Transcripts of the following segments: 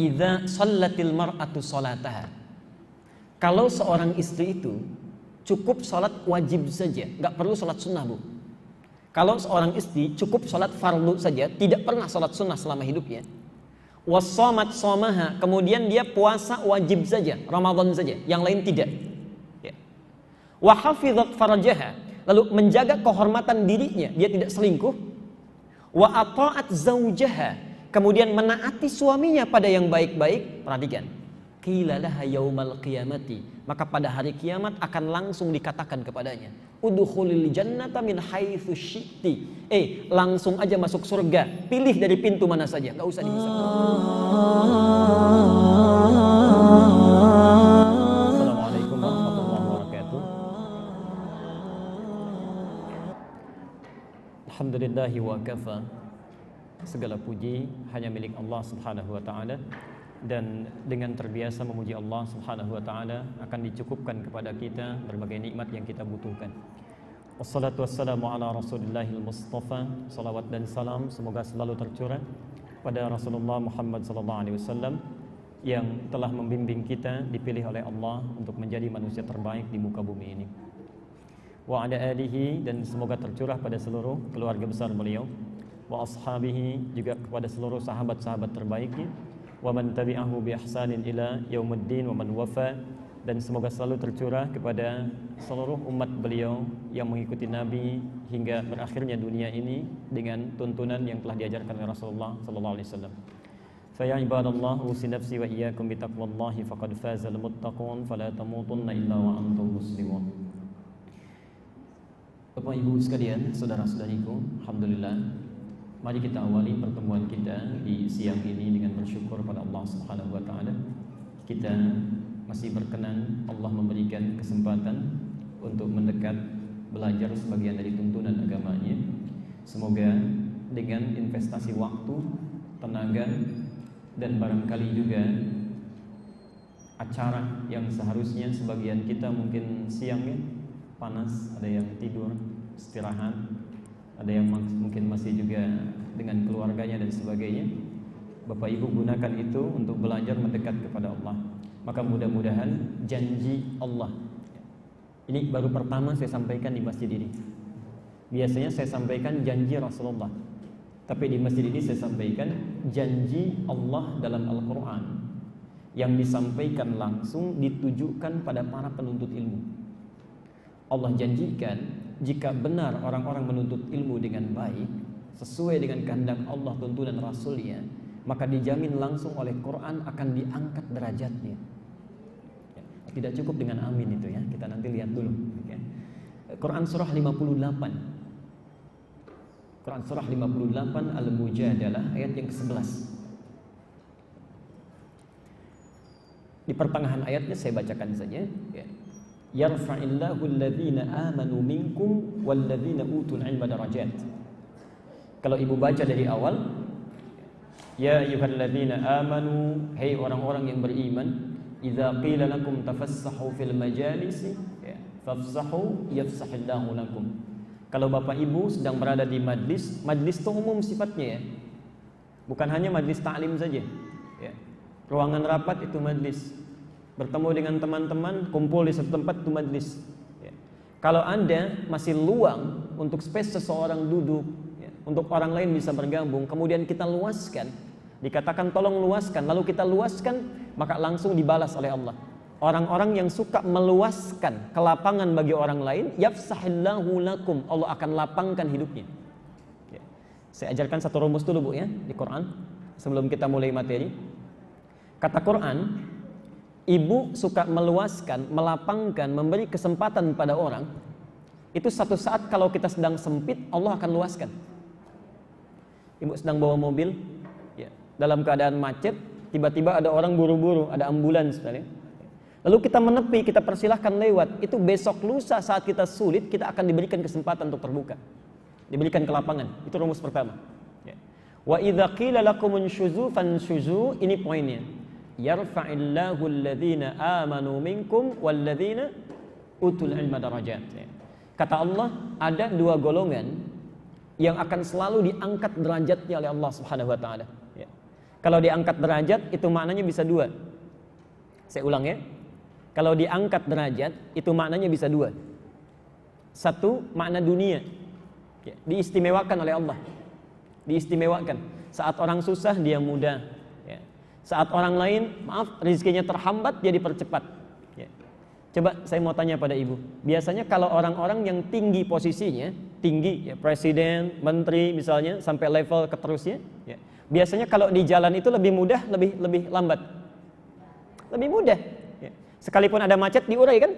idza sallatil mar'atu salataha. Kalau seorang istri itu cukup salat wajib saja, nggak perlu salat sunnah, Bu. Kalau seorang istri cukup salat fardu saja, tidak pernah salat sunnah selama hidupnya. Wasomat somaha, kemudian dia puasa wajib saja, Ramadan saja, yang lain tidak. Ya. wahafidat farajah lalu menjaga kehormatan dirinya, dia tidak selingkuh. Wa ata'at zaujaha, kemudian menaati suaminya pada yang baik-baik, perhatikan. Qilalaha yaumal qiyamati, maka pada hari kiamat akan langsung dikatakan kepadanya, udkhulil jannata min haitsu syi'ti. Eh, langsung aja masuk surga, pilih dari pintu mana saja, nggak usah dipisahkan. Assalamualaikum warahmatullahi wabarakatuh. Alhamdulillahi wa kafa segala puji hanya milik Allah Subhanahu wa taala dan dengan terbiasa memuji Allah Subhanahu wa taala akan dicukupkan kepada kita berbagai nikmat yang kita butuhkan. Wassalatu wassalamu ala Rasulillahil Mustafa. Salawat dan salam semoga selalu tercurah pada Rasulullah Muhammad sallallahu alaihi wasallam yang telah membimbing kita dipilih oleh Allah untuk menjadi manusia terbaik di muka bumi ini. Wa ala alihi dan semoga tercurah pada seluruh keluarga besar beliau wa ashabihi juga kepada seluruh sahabat-sahabat terbaiknya wa man tabi'ahu bi ihsanin ila yaumiddin wa man wafa dan semoga selalu tercurah kepada seluruh umat beliau yang mengikuti Nabi hingga berakhirnya dunia ini dengan tuntunan yang telah diajarkan oleh Rasulullah sallallahu alaihi wasallam. ya ibadallah usi nafsi wa iyyakum bi taqwallahi faqad faza al muttaqun fala tamutunna illa wa antum muslimun. Bapak Ibu sekalian, saudara-saudariku, alhamdulillah Mari kita awali pertemuan kita di siang ini dengan bersyukur pada Allah Subhanahu wa taala. Kita masih berkenan Allah memberikan kesempatan untuk mendekat belajar sebagian dari tuntunan agamanya. Semoga dengan investasi waktu, tenaga dan barangkali juga acara yang seharusnya sebagian kita mungkin siangnya panas, ada yang tidur, istirahat, ada yang mungkin masih juga dengan keluarganya dan sebagainya. Bapak Ibu gunakan itu untuk belajar mendekat kepada Allah. Maka mudah-mudahan janji Allah. Ini baru pertama saya sampaikan di masjid ini. Biasanya saya sampaikan janji Rasulullah. Tapi di masjid ini saya sampaikan janji Allah dalam Al-Quran yang disampaikan langsung ditujukan pada para penuntut ilmu. Allah janjikan jika benar orang-orang menuntut ilmu dengan baik sesuai dengan kehendak Allah tuntunan Rasulnya maka dijamin langsung oleh Quran akan diangkat derajatnya ya, tidak cukup dengan amin itu ya kita nanti lihat dulu ya. Quran surah 58 Quran surah 58 Al-Mujadalah ayat yang ke-11 di pertengahan ayatnya saya bacakan saja ya amanu minkum utul ilma darajat. Kalau ibu baca dari awal, ya ayyuhalladzina amanu, hai orang-orang yang beriman, idza qila lakum tafassahu fil majalisi, ya, fafsahu yafsahillahu lakum. Kalau Bapak Ibu sedang berada di majlis, majlis itu umum sifatnya ya. Bukan hanya majlis taklim saja. Ya. Ruangan rapat itu majlis, bertemu dengan teman-teman, kumpul di satu tempat itu majlis. Ya. Kalau Anda masih luang untuk space seseorang duduk, ya, untuk orang lain bisa bergabung, kemudian kita luaskan, dikatakan tolong luaskan, lalu kita luaskan, maka langsung dibalas oleh Allah. Orang-orang yang suka meluaskan kelapangan bagi orang lain, yafsahillahu lakum, Allah akan lapangkan hidupnya. Ya. Saya ajarkan satu rumus dulu Bu ya, di Quran, sebelum kita mulai materi. Kata Quran, ibu suka meluaskan, melapangkan, memberi kesempatan pada orang, itu satu saat kalau kita sedang sempit, Allah akan luaskan. Ibu sedang bawa mobil, ya, dalam keadaan macet, tiba-tiba ada orang buru-buru, ada ambulans sebenarnya. Lalu kita menepi, kita persilahkan lewat. Itu besok lusa saat kita sulit, kita akan diberikan kesempatan untuk terbuka. Diberikan ke lapangan. Itu rumus pertama. Ya. Wa idha qila lakumun shuzu fan shuzu, ini poinnya yarfa'illahu alladhina amanu minkum walladhina utul ilma darajat. Kata Allah, ada dua golongan yang akan selalu diangkat derajatnya oleh Allah Subhanahu wa taala. Ya. Kalau diangkat derajat itu maknanya bisa dua. Saya ulang ya. Kalau diangkat derajat itu maknanya bisa dua. Satu makna dunia. Ya, diistimewakan oleh Allah. Diistimewakan. Saat orang susah dia mudah. Saat orang lain, maaf, rezekinya terhambat, jadi percepat. Ya. Coba saya mau tanya pada ibu. Biasanya kalau orang-orang yang tinggi posisinya, tinggi, ya, presiden, menteri misalnya, sampai level keterusnya, ya, biasanya kalau di jalan itu lebih mudah, lebih lebih lambat. Lebih mudah. Ya. Sekalipun ada macet, diurai kan?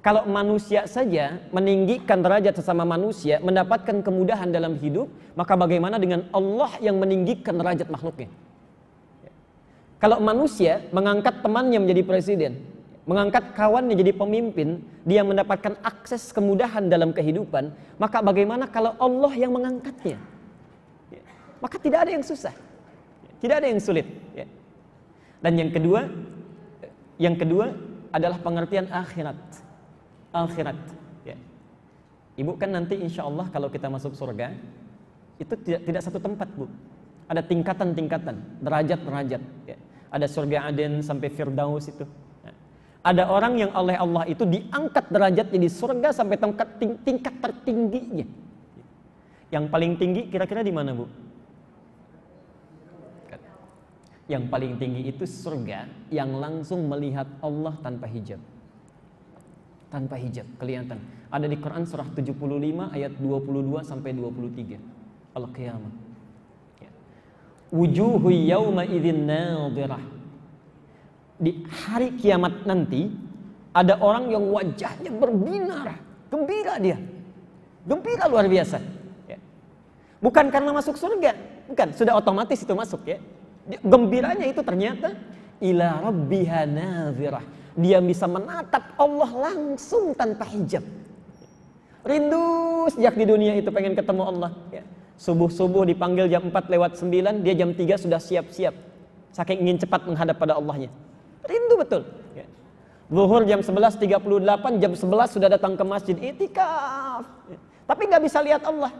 Kalau manusia saja meninggikan derajat sesama manusia, mendapatkan kemudahan dalam hidup, maka bagaimana dengan Allah yang meninggikan derajat makhluknya? Kalau manusia mengangkat temannya menjadi presiden, mengangkat kawannya jadi pemimpin, dia mendapatkan akses kemudahan dalam kehidupan, maka bagaimana kalau Allah yang mengangkatnya? Maka tidak ada yang susah. Tidak ada yang sulit. Dan yang kedua, yang kedua adalah pengertian akhirat. Akhirat. Ibu kan nanti insya Allah kalau kita masuk surga, itu tidak, tidak satu tempat bu. Ada tingkatan-tingkatan, derajat-derajat. Ya. Ada surga Aden sampai Firdaus itu. Ya. Ada orang yang oleh Allah itu diangkat derajat jadi surga sampai tingkat, tingkat tertingginya. Yang paling tinggi kira-kira di mana, Bu? Yang paling tinggi itu surga yang langsung melihat Allah tanpa hijab. Tanpa hijab, kelihatan. Ada di Quran surah 75 ayat 22 sampai 23. al kiamat wujuhu yauma nadhirah. Di hari kiamat nanti ada orang yang wajahnya berbinar, gembira dia. Gembira luar biasa. Ya. Bukan karena masuk surga, bukan, sudah otomatis itu masuk ya. Gembiranya itu ternyata ila rabbiha nadhirah. Dia bisa menatap Allah langsung tanpa hijab. Rindu sejak di dunia itu pengen ketemu Allah. Ya Subuh-subuh dipanggil jam 4 lewat 9, dia jam 3 sudah siap-siap. Saking ingin cepat menghadap pada Allahnya. Rindu betul. Ya. Zuhur jam 11.38, jam 11 sudah datang ke masjid. Itikaf. Ya. Tapi nggak bisa lihat Allah.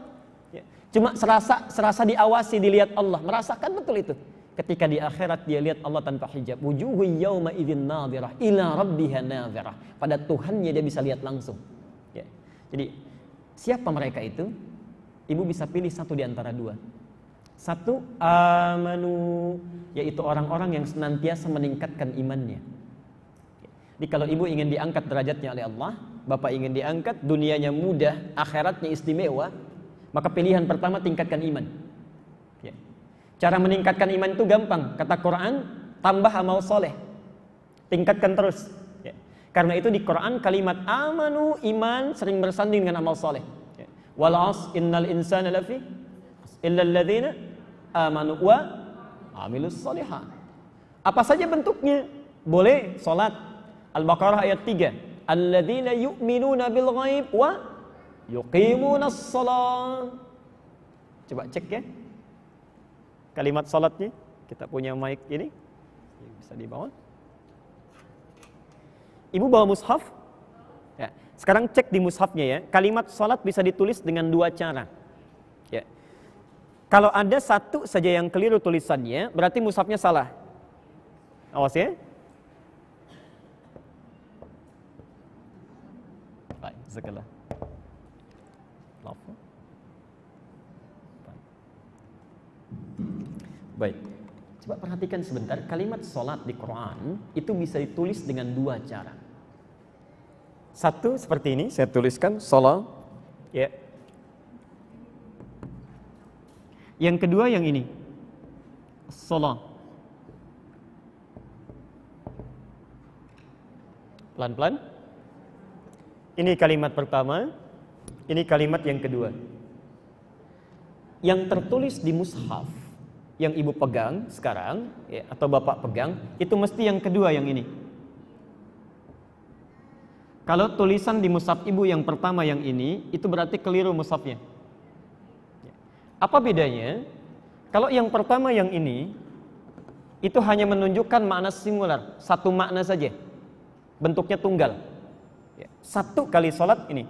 Ya. Cuma serasa serasa diawasi, dilihat Allah. Merasakan betul itu. Ketika di akhirat dia lihat Allah tanpa hijab. Wujuhu yawma idzin nadhirah ila rabbiha nadhirah. Pada Tuhannya dia bisa lihat langsung. Jadi siapa mereka itu? ibu bisa pilih satu di antara dua. Satu amanu yaitu orang-orang yang senantiasa meningkatkan imannya. Jadi kalau ibu ingin diangkat derajatnya oleh Allah, bapak ingin diangkat dunianya mudah, akhiratnya istimewa, maka pilihan pertama tingkatkan iman. Ya. Cara meningkatkan iman itu gampang. Kata Quran, tambah amal soleh. Tingkatkan terus. Ya. Karena itu di Quran kalimat amanu iman sering bersanding dengan amal soleh. Wal 'asr innal insana lafi illa alladziina amanu wa 'amilus salihan. Apa saja bentuknya? Boleh salat Al-Baqarah ayat 3. Alladzina yu'minuna bil ghaib wa yuqimuna salat Coba cek ya. Kalimat salatnya kita punya mic ini bisa dibawa. Ibu bawa mushaf? Sekarang cek di mushafnya ya. Kalimat salat bisa ditulis dengan dua cara. Ya. Kalau ada satu saja yang keliru tulisannya, berarti mushafnya salah. Awas ya. Baik, segala. Baik. Coba perhatikan sebentar, kalimat sholat di Quran itu bisa ditulis dengan dua cara satu seperti ini. Saya tuliskan solo. Ya. Yang kedua yang ini. Solo. Pelan-pelan. Ini kalimat pertama, ini kalimat yang kedua. Yang tertulis di mushaf yang ibu pegang sekarang ya, atau bapak pegang itu mesti yang kedua yang ini. Kalau tulisan di musaf ibu yang pertama yang ini, itu berarti keliru musafnya. Apa bedanya? Kalau yang pertama yang ini, itu hanya menunjukkan makna singular, satu makna saja. Bentuknya tunggal. Ya, satu kali sholat ini.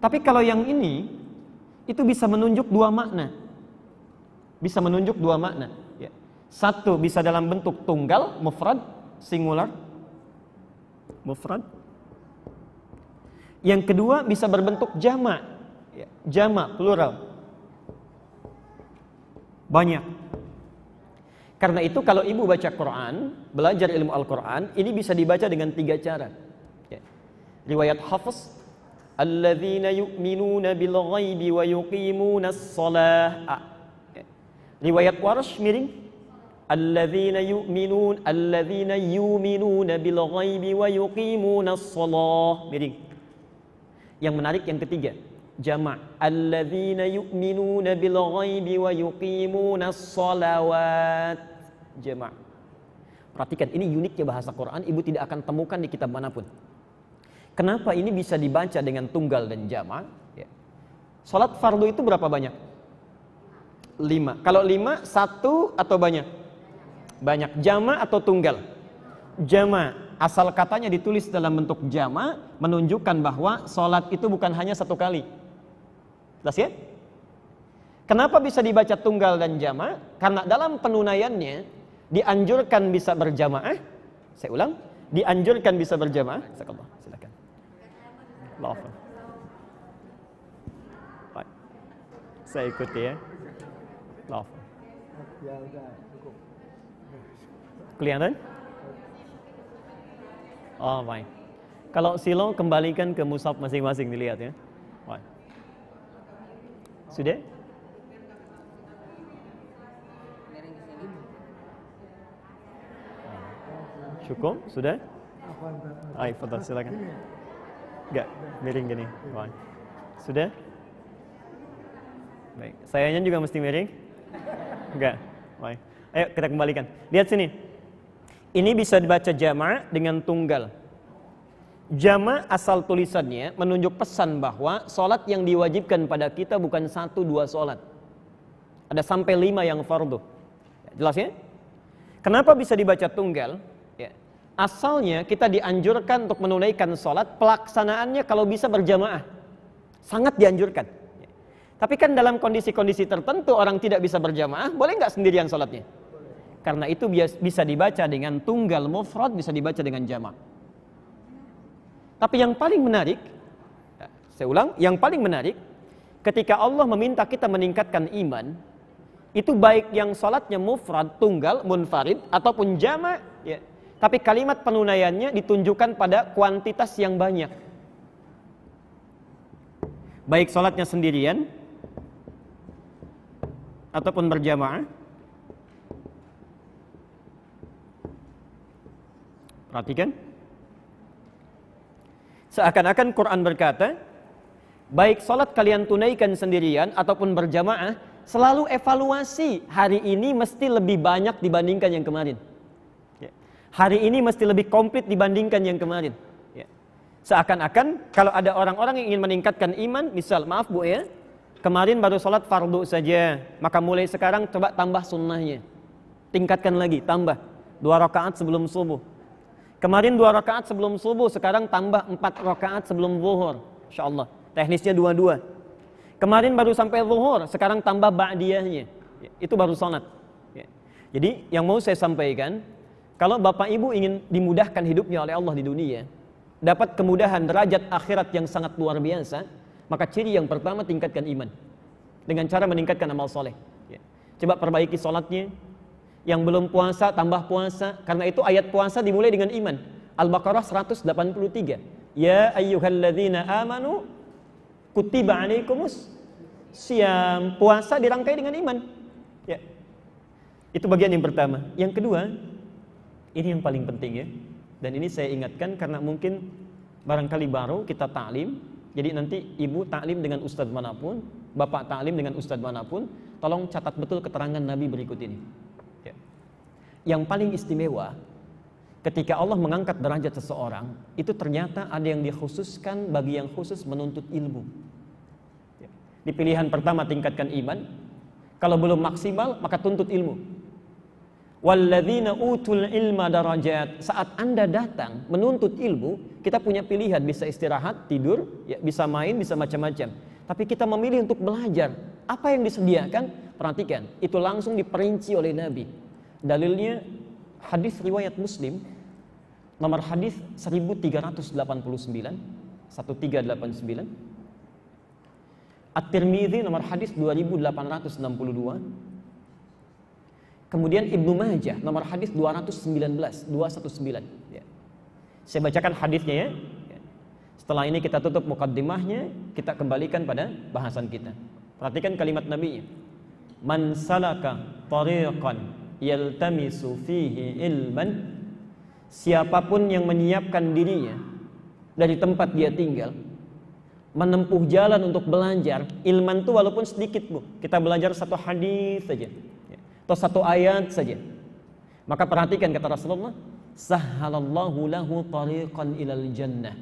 Tapi kalau yang ini, itu bisa menunjuk dua makna. Bisa menunjuk dua makna. Ya, satu bisa dalam bentuk tunggal, mufrad, singular, mufrad. Yang kedua bisa berbentuk jamak. Ya, jamak plural. Banyak. Karena itu kalau ibu baca Quran, belajar ilmu Al-Quran, ini bisa dibaca dengan tiga cara. Ya. Riwayat Hafiz, Alladzina yu'minuna bil ghaibi wa yuqimuna salah ah, ya. Riwayat Warsh miring, الذين يؤمنون الذين يؤمنون بالغيب ويقيمون الصلاة miring yang menarik yang ketiga jamak alladzina yu'minuna bil ghaibi wa yuqimuna sholawat jamak perhatikan ini uniknya bahasa Quran ibu tidak akan temukan di kitab manapun kenapa ini bisa dibaca dengan tunggal dan jamak ya. salat fardu itu berapa banyak lima kalau lima satu atau banyak banyak jama atau tunggal jama asal katanya ditulis dalam bentuk jama menunjukkan bahwa sholat itu bukan hanya satu kali jelas ya kenapa bisa dibaca tunggal dan jama karena dalam penunaiannya dianjurkan bisa berjamaah saya ulang dianjurkan bisa berjamaah silakan saya ikuti ya Love. ya udah Kelihatan? Oh, baik. Kalau silo kembalikan ke musaf masing-masing dilihat ya. Baik. Sudah? Cukup? Sudah? Ayo, foto silakan. Enggak, miring gini. Baik. Sudah? Baik. Sayangnya juga mesti miring? Enggak. Baik. Ayo kita kembalikan. Lihat sini. Ini bisa dibaca jama' dengan tunggal. Jama' asal tulisannya menunjuk pesan bahwa sholat yang diwajibkan pada kita bukan satu dua sholat. Ada sampai lima yang fardu. Jelas ya? Kenapa bisa dibaca tunggal? Ya. Asalnya kita dianjurkan untuk menunaikan sholat pelaksanaannya kalau bisa berjamaah. Sangat dianjurkan. Ya. Tapi kan dalam kondisi-kondisi tertentu orang tidak bisa berjamaah, boleh nggak sendirian sholatnya? Karena itu bisa dibaca dengan tunggal mufrad, bisa dibaca dengan jamak. Tapi yang paling menarik, ya, saya ulang, yang paling menarik, ketika Allah meminta kita meningkatkan iman, itu baik yang sholatnya mufrad, tunggal, munfarid, ataupun jamak, ya. tapi kalimat penunaiannya ditunjukkan pada kuantitas yang banyak. Baik sholatnya sendirian, ataupun berjamaah, Perhatikan. Seakan-akan Quran berkata, baik sholat kalian tunaikan sendirian ataupun berjamaah, selalu evaluasi hari ini mesti lebih banyak dibandingkan yang kemarin. Ya. Hari ini mesti lebih komplit dibandingkan yang kemarin. Ya. Seakan-akan kalau ada orang-orang yang ingin meningkatkan iman, misal maaf bu ya, kemarin baru sholat fardu saja, maka mulai sekarang coba tambah sunnahnya. Tingkatkan lagi, tambah. Dua rakaat sebelum subuh, Kemarin dua rakaat sebelum subuh, sekarang tambah empat rakaat sebelum zuhur. Insya Allah. Teknisnya dua-dua. Kemarin baru sampai zuhur, sekarang tambah ba'diyahnya. Itu baru sonat. Jadi yang mau saya sampaikan, kalau bapak ibu ingin dimudahkan hidupnya oleh Allah di dunia, dapat kemudahan derajat akhirat yang sangat luar biasa, maka ciri yang pertama tingkatkan iman. Dengan cara meningkatkan amal soleh. Coba perbaiki sholatnya, yang belum puasa tambah puasa. Karena itu ayat puasa dimulai dengan iman. Al-Baqarah 183. Ya ayyuhalladzina amanu kutiba alaikumus siam. Puasa dirangkai dengan iman. Ya. Itu bagian yang pertama. Yang kedua, ini yang paling penting ya. Dan ini saya ingatkan karena mungkin barangkali baru kita taklim. Jadi nanti ibu taklim dengan ustadz manapun, bapak taklim dengan ustadz manapun, tolong catat betul keterangan Nabi berikut ini yang paling istimewa ketika Allah mengangkat derajat seseorang itu ternyata ada yang dikhususkan bagi yang khusus menuntut ilmu di pilihan pertama tingkatkan iman kalau belum maksimal maka tuntut ilmu utul ilma darajat saat anda datang menuntut ilmu kita punya pilihan bisa istirahat tidur ya, bisa main bisa macam-macam tapi kita memilih untuk belajar apa yang disediakan perhatikan itu langsung diperinci oleh Nabi Dalilnya hadis riwayat Muslim nomor hadis 1389 1389 At-Tirmizi nomor hadis 2862 Kemudian Ibnu Majah nomor hadis 219, 219. Ya. Saya bacakan hadisnya ya. ya. Setelah ini kita tutup mukaddimahnya, kita kembalikan pada bahasan kita. Perhatikan kalimat Nabi. Man salaka tariqan yaltamisu fihi ilman siapapun yang menyiapkan dirinya dari tempat dia tinggal menempuh jalan untuk belajar ilman itu walaupun sedikit bu kita belajar satu hadis saja ya, atau satu ayat saja maka perhatikan kata Rasulullah sahalallahu lahu tariqan ilal jannah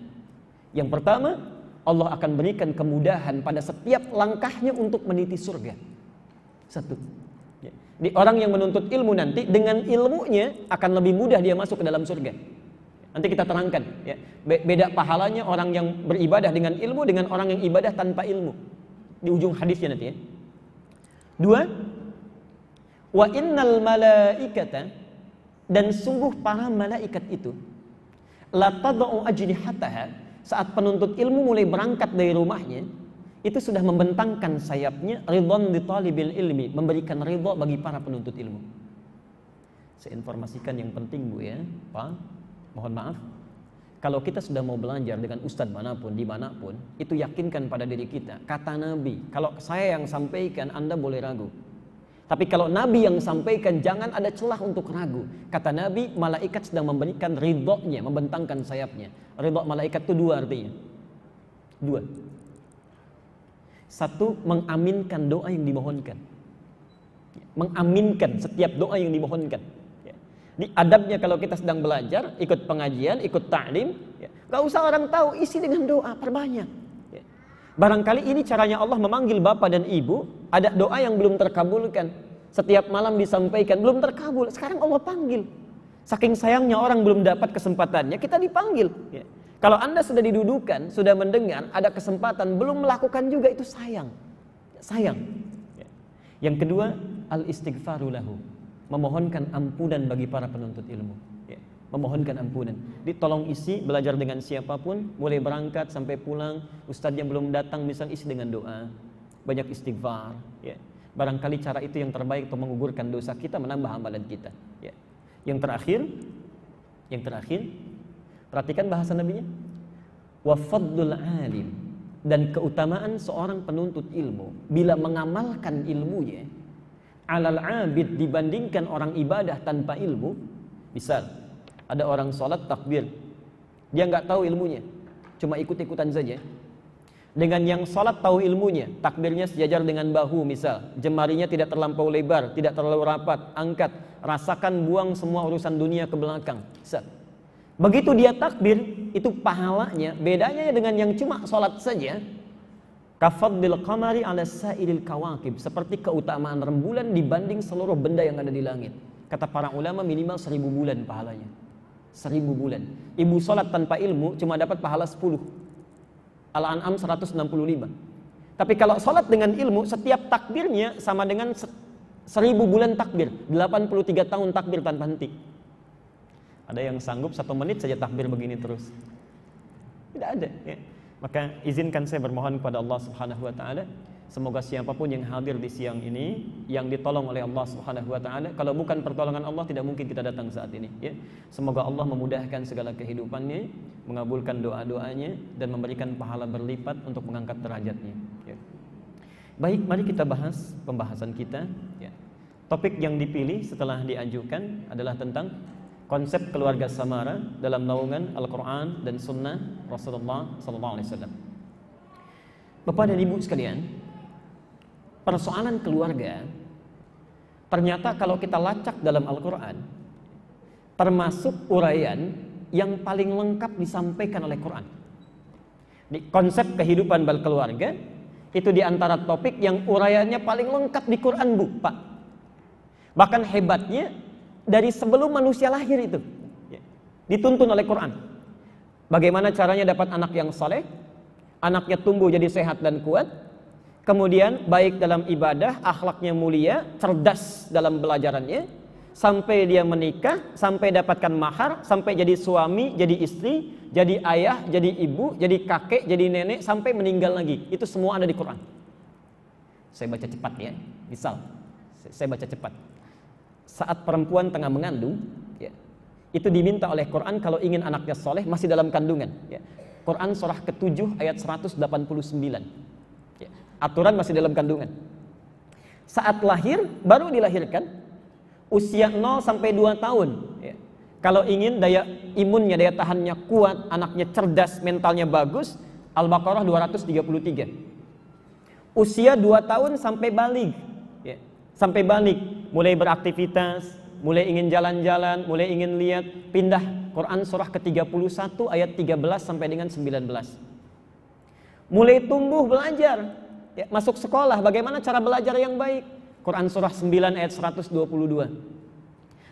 yang pertama Allah akan berikan kemudahan pada setiap langkahnya untuk meniti surga satu di orang yang menuntut ilmu nanti dengan ilmunya akan lebih mudah dia masuk ke dalam surga. Nanti kita terangkan ya. Beda pahalanya orang yang beribadah dengan ilmu dengan orang yang ibadah tanpa ilmu. Di ujung hadisnya nanti ya. Dua, wa innal malaikata dan sungguh para malaikat itu la tadau ajnihataha saat penuntut ilmu mulai berangkat dari rumahnya itu sudah membentangkan sayapnya ridhon di talibil ilmi memberikan ridho bagi para penuntut ilmu saya informasikan yang penting bu ya pak mohon maaf kalau kita sudah mau belajar dengan ustadz manapun, dimanapun, itu yakinkan pada diri kita. Kata Nabi, kalau saya yang sampaikan, Anda boleh ragu. Tapi kalau Nabi yang sampaikan, jangan ada celah untuk ragu. Kata Nabi, malaikat sedang memberikan ridhonya, membentangkan sayapnya. Ridho malaikat itu dua artinya. Dua. Satu, mengaminkan doa yang dimohonkan. Mengaminkan setiap doa yang dimohonkan. Ya. Di adabnya kalau kita sedang belajar, ikut pengajian, ikut ta'lim, ya, gak usah orang tahu, isi dengan doa, perbanyak. Ya. Barangkali ini caranya Allah memanggil bapak dan ibu, ada doa yang belum terkabulkan. Setiap malam disampaikan, belum terkabul. Sekarang Allah panggil. Saking sayangnya orang belum dapat kesempatannya, kita dipanggil. Ya. Kalau Anda sudah didudukan, sudah mendengar, ada kesempatan, belum melakukan juga itu sayang. Sayang. Ya. Yang kedua, al istighfarulahu, Memohonkan ampunan bagi para penuntut ilmu. Ya. Memohonkan ampunan. Ditolong isi, belajar dengan siapapun, boleh berangkat sampai pulang, ustadz yang belum datang misal isi dengan doa. Banyak istighfar. Ya. Barangkali cara itu yang terbaik untuk menggugurkan dosa kita, menambah amalan kita. Yang terakhir, yang terakhir, Perhatikan bahasa nabinya. Wa fadlul alim dan keutamaan seorang penuntut ilmu bila mengamalkan ilmunya alal abid dibandingkan orang ibadah tanpa ilmu misal ada orang sholat takbir dia nggak tahu ilmunya cuma ikut-ikutan saja dengan yang sholat tahu ilmunya takbirnya sejajar dengan bahu misal jemarinya tidak terlampau lebar tidak terlalu rapat angkat rasakan buang semua urusan dunia ke belakang misal Begitu dia takbir, itu pahalanya bedanya dengan yang cuma sholat saja. Kafadil kamari ala sa'iril kawakib. Seperti keutamaan rembulan dibanding seluruh benda yang ada di langit. Kata para ulama minimal seribu bulan pahalanya. Seribu bulan. Ibu sholat tanpa ilmu cuma dapat pahala sepuluh. Al-An'am 165. Tapi kalau sholat dengan ilmu, setiap takbirnya sama dengan seribu bulan takbir. 83 tahun takbir tanpa henti. Ada yang sanggup satu menit saja takbir begini terus. Tidak ada. Ya. Maka izinkan saya bermohon kepada Allah Subhanahu wa taala Semoga siapapun yang hadir di siang ini yang ditolong oleh Allah Subhanahu wa taala, kalau bukan pertolongan Allah tidak mungkin kita datang saat ini, ya. Semoga Allah memudahkan segala kehidupannya, mengabulkan doa-doanya dan memberikan pahala berlipat untuk mengangkat derajatnya, ya. Baik, mari kita bahas pembahasan kita, ya. Topik yang dipilih setelah diajukan adalah tentang konsep keluarga samara dalam naungan Al-Quran dan Sunnah Rasulullah SAW. Bapak dan Ibu sekalian, persoalan keluarga ternyata kalau kita lacak dalam Al-Quran, termasuk uraian yang paling lengkap disampaikan oleh Quran. Di konsep kehidupan bal keluarga itu diantara topik yang uraiannya paling lengkap di Quran, Bu, Pak. Bahkan hebatnya dari sebelum manusia lahir itu. Ya. Dituntun oleh Quran. Bagaimana caranya dapat anak yang saleh, anaknya tumbuh jadi sehat dan kuat, kemudian baik dalam ibadah, akhlaknya mulia, cerdas dalam belajarannya, sampai dia menikah, sampai dapatkan mahar, sampai jadi suami, jadi istri, jadi ayah, jadi ibu, jadi kakek, jadi nenek, sampai meninggal lagi. Itu semua ada di Quran. Saya baca cepat ya, misal. Saya baca cepat saat perempuan tengah mengandung ya, itu diminta oleh Quran kalau ingin anaknya soleh masih dalam kandungan ya. Quran surah ke-7 ayat 189 ya. aturan masih dalam kandungan saat lahir baru dilahirkan usia 0 sampai 2 tahun ya. kalau ingin daya imunnya daya tahannya kuat anaknya cerdas mentalnya bagus Al-Baqarah 233 usia 2 tahun sampai balik ya. sampai balik mulai beraktivitas, mulai ingin jalan-jalan, mulai ingin lihat, pindah Quran surah ke-31 ayat 13 sampai dengan 19. Mulai tumbuh belajar, ya, masuk sekolah, bagaimana cara belajar yang baik? Quran surah 9 ayat 122.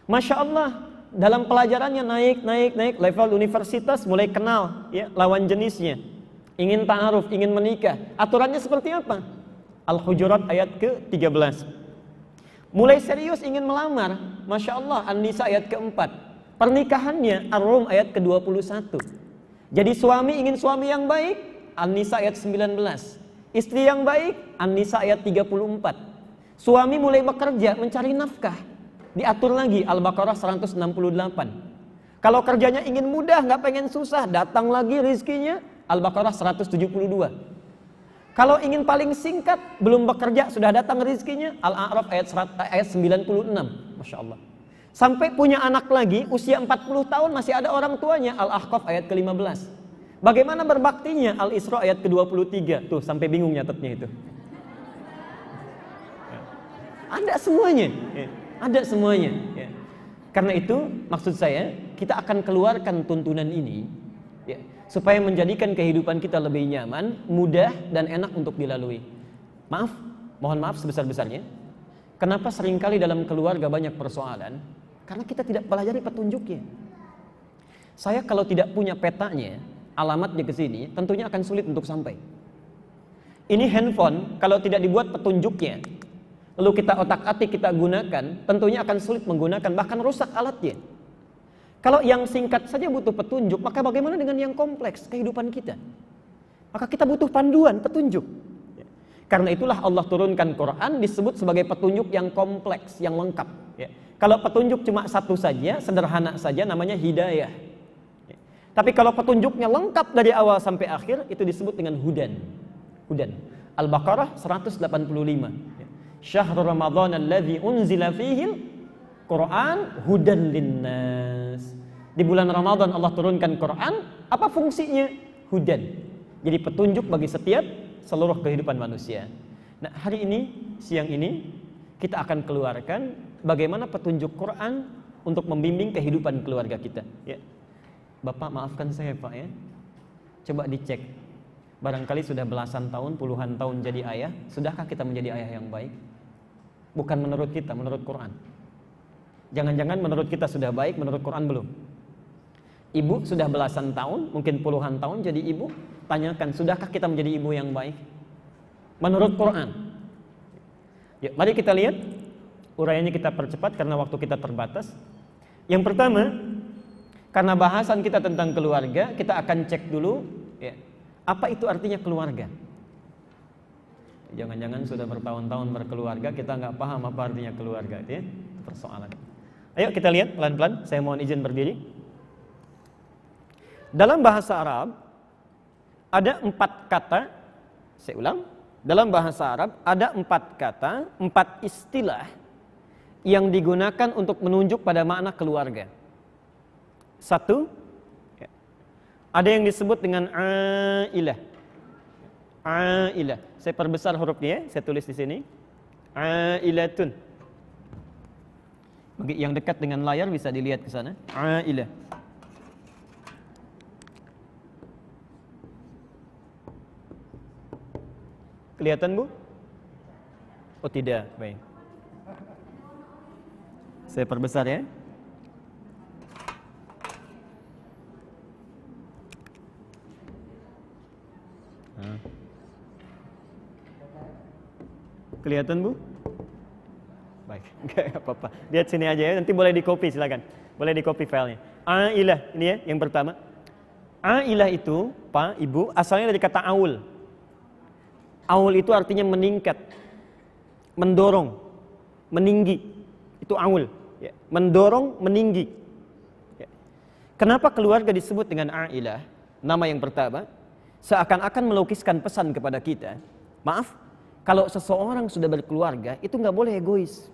Masya Allah, dalam pelajarannya naik, naik, naik, level universitas mulai kenal ya, lawan jenisnya. Ingin ta'aruf, ingin menikah. Aturannya seperti apa? Al-Hujurat ayat ke-13 mulai serius ingin melamar. Masya Allah, An-Nisa ayat keempat. Pernikahannya, Ar-Rum ayat ke-21. Jadi suami ingin suami yang baik, An-Nisa ayat 19. Istri yang baik, An-Nisa ayat 34. Suami mulai bekerja mencari nafkah. Diatur lagi Al-Baqarah 168. Kalau kerjanya ingin mudah, nggak pengen susah, datang lagi rizkinya Al-Baqarah 172. Kalau ingin paling singkat, belum bekerja, sudah datang rizkinya. Al-A'raf ayat, ayat 96. Masya Allah. Sampai punya anak lagi, usia 40 tahun masih ada orang tuanya. Al-Ahqaf ayat ke-15. Bagaimana berbaktinya? Al-Isra ayat ke-23. Tuh, sampai bingung nyatetnya itu. Ada semuanya. Ada semuanya. Karena itu, maksud saya, kita akan keluarkan tuntunan ini. Ya supaya menjadikan kehidupan kita lebih nyaman, mudah dan enak untuk dilalui. Maaf, mohon maaf sebesar-besarnya. Kenapa seringkali dalam keluarga banyak persoalan? Karena kita tidak pelajari petunjuknya. Saya kalau tidak punya petanya, alamatnya ke sini, tentunya akan sulit untuk sampai. Ini handphone kalau tidak dibuat petunjuknya, lalu kita otak-atik kita gunakan, tentunya akan sulit menggunakan bahkan rusak alatnya. Kalau yang singkat saja butuh petunjuk, maka bagaimana dengan yang kompleks kehidupan kita? Maka kita butuh panduan, petunjuk. Ya. Karena itulah Allah turunkan Quran disebut sebagai petunjuk yang kompleks, yang lengkap. Ya. Kalau petunjuk cuma satu saja, sederhana saja, namanya hidayah. Ya. Tapi kalau petunjuknya lengkap dari awal sampai akhir, itu disebut dengan hudan. Hudan. Al-Baqarah 185. Ya. Syahrul Ramadan alladhi unzila fihil Quran hudan linnas. Di bulan Ramadan Allah turunkan Quran, apa fungsinya? Hudan. Jadi petunjuk bagi setiap seluruh kehidupan manusia. Nah, hari ini, siang ini kita akan keluarkan bagaimana petunjuk Quran untuk membimbing kehidupan keluarga kita, ya. Bapak maafkan saya, Pak ya. Coba dicek. Barangkali sudah belasan tahun, puluhan tahun jadi ayah, sudahkah kita menjadi ayah yang baik? Bukan menurut kita, menurut Quran. Jangan-jangan menurut kita sudah baik, menurut Quran belum. Ibu sudah belasan tahun, mungkin puluhan tahun jadi ibu, tanyakan, sudahkah kita menjadi ibu yang baik? Menurut Quran. Yuk, mari kita lihat Urayanya kita percepat karena waktu kita terbatas. Yang pertama, karena bahasan kita tentang keluarga, kita akan cek dulu ya, apa itu artinya keluarga. Jangan-jangan sudah bertahun-tahun berkeluarga, kita nggak paham apa artinya keluarga. ya, persoalan. Ayo kita lihat pelan-pelan, saya mohon izin berdiri. Dalam bahasa Arab ada empat kata. Saya ulang. Dalam bahasa Arab ada empat kata, empat istilah yang digunakan untuk menunjuk pada makna keluarga. Satu, ya. ada yang disebut dengan ailah. Ailah. Saya perbesar hurufnya, saya tulis di sini. Ailatun. Bagi yang dekat dengan layar bisa dilihat ke sana. Ailah. Kelihatan Bu? Oh tidak, baik. Saya perbesar ya. Kelihatan Bu? Baik, enggak apa-apa. Lihat sini aja ya, nanti boleh di-copy silakan. Boleh di-copy filenya. ilah, ini ya yang pertama. ilah itu, Pak, Ibu, asalnya dari kata aul. Awal itu artinya meningkat, mendorong, meninggi. Itu awal, ya. mendorong, meninggi. Ya. Kenapa keluarga disebut dengan a'ilah? Nama yang pertama, seakan-akan melukiskan pesan kepada kita. Maaf, kalau seseorang sudah berkeluarga, itu nggak boleh egois.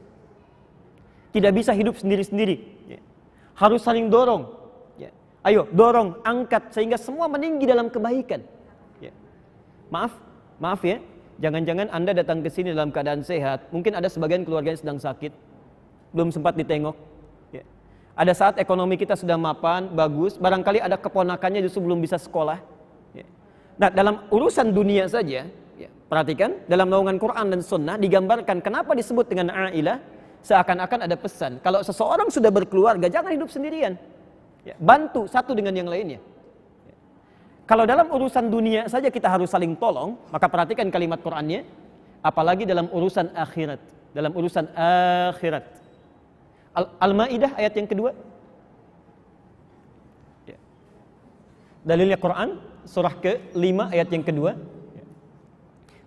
Tidak bisa hidup sendiri-sendiri. Ya. Harus saling dorong. Ayo, dorong, angkat, sehingga semua meninggi dalam kebaikan. Maaf, Maaf ya, jangan-jangan Anda datang ke sini dalam keadaan sehat, mungkin ada sebagian keluarga yang sedang sakit, belum sempat ditengok. Ya. Ada saat ekonomi kita sudah mapan, bagus, barangkali ada keponakannya justru belum bisa sekolah. Ya. Nah, dalam urusan dunia saja, ya, perhatikan, dalam naungan Quran dan Sunnah digambarkan kenapa disebut dengan a'ilah, seakan-akan ada pesan. Kalau seseorang sudah berkeluarga, jangan hidup sendirian. Ya, bantu satu dengan yang lainnya. Kalau dalam urusan dunia saja kita harus saling tolong, maka perhatikan kalimat Qur'annya, apalagi dalam urusan akhirat, dalam urusan akhirat. Al-Maidah ayat yang kedua. Ya. Dalilnya Quran surah ke-5 ayat yang kedua. Ya.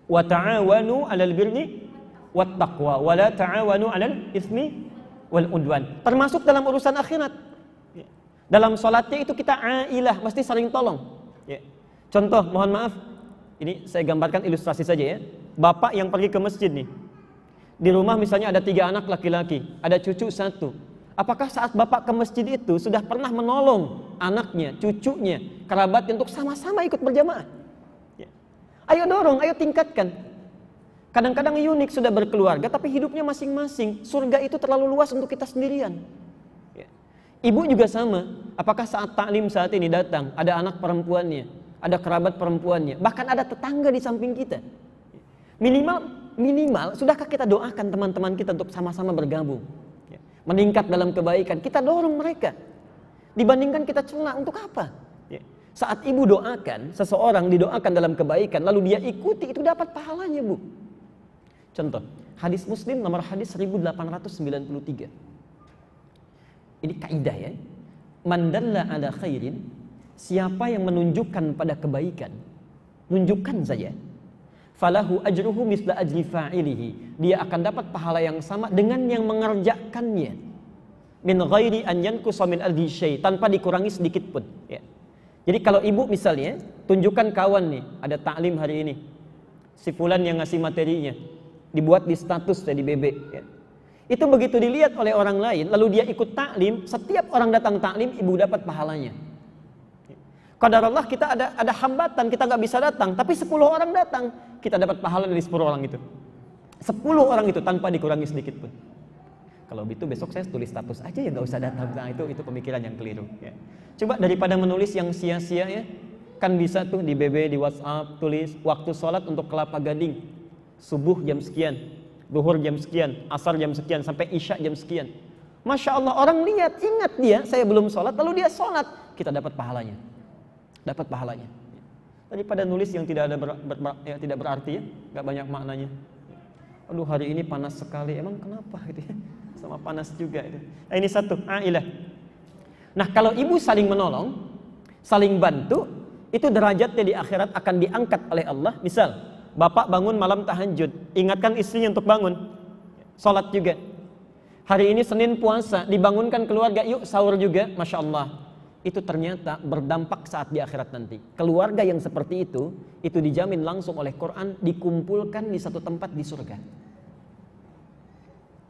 Wa ta'awanu 'alal birri wat taqwa wa la ta'awanu 'alal ismi wal udwan. Termasuk dalam urusan akhirat. Ya. Dalam salatnya itu kita ailah, mesti saling tolong. Ya. Contoh, mohon maaf, ini saya gambarkan ilustrasi saja ya. Bapak yang pergi ke masjid nih, di rumah misalnya ada tiga anak laki-laki, ada cucu satu. Apakah saat bapak ke masjid itu sudah pernah menolong anaknya, cucunya, kerabat untuk sama-sama ikut berjamaah? Ya. Ayo dorong, ayo tingkatkan. Kadang-kadang unik sudah berkeluarga tapi hidupnya masing-masing. Surga itu terlalu luas untuk kita sendirian. Ibu juga sama. Apakah saat taklim saat ini datang ada anak perempuannya, ada kerabat perempuannya, bahkan ada tetangga di samping kita. Minimal minimal sudahkah kita doakan teman-teman kita untuk sama-sama bergabung, ya. meningkat dalam kebaikan. Kita dorong mereka. Dibandingkan kita cela untuk apa? Ya. Saat ibu doakan, seseorang didoakan dalam kebaikan, lalu dia ikuti, itu dapat pahalanya, Bu. Contoh, hadis Muslim nomor hadis 1893. Ini kaidah ya. Mandalla ala khairin, siapa yang menunjukkan pada kebaikan, tunjukkan saja. Falahu ajruhu misla ajri fa'ilihi. Dia akan dapat pahala yang sama dengan yang mengerjakannya. Min ghairi an yankusa min ardi syai, tanpa dikurangi sedikit pun, ya. Jadi kalau ibu misalnya ya, tunjukkan kawan nih, ada taklim hari ini. Si fulan yang ngasih materinya dibuat di status jadi bebek, BB ya itu begitu dilihat oleh orang lain, lalu dia ikut taklim, setiap orang datang taklim, ibu dapat pahalanya. Kadar Allah kita ada ada hambatan, kita nggak bisa datang, tapi sepuluh orang datang, kita dapat pahala dari sepuluh orang itu. sepuluh orang itu tanpa dikurangi sedikit pun. Kalau begitu besok saya tulis status aja ya nggak usah datang. Nah, itu itu pemikiran yang keliru. Ya. Coba daripada menulis yang sia-sia ya, kan bisa tuh di BB di WhatsApp tulis waktu sholat untuk kelapa gading subuh jam sekian duhur jam sekian, asar jam sekian, sampai isya jam sekian. Masya Allah orang lihat, ingat dia, saya belum sholat, lalu dia sholat, kita dapat pahalanya. Dapat pahalanya. pada nulis yang tidak ada ber, ber, ber, ya, tidak berarti ya, gak banyak maknanya. Aduh hari ini panas sekali, emang kenapa gitu ya? Sama panas juga itu. Nah, ini satu, ailah. Nah kalau ibu saling menolong, saling bantu, itu derajatnya di akhirat akan diangkat oleh Allah. Misal, Bapak bangun malam tahajud, ingatkan istrinya untuk bangun. sholat juga. Hari ini Senin puasa, dibangunkan keluarga, yuk sahur juga, Masya Allah. Itu ternyata berdampak saat di akhirat nanti. Keluarga yang seperti itu, itu dijamin langsung oleh Quran, dikumpulkan di satu tempat di surga.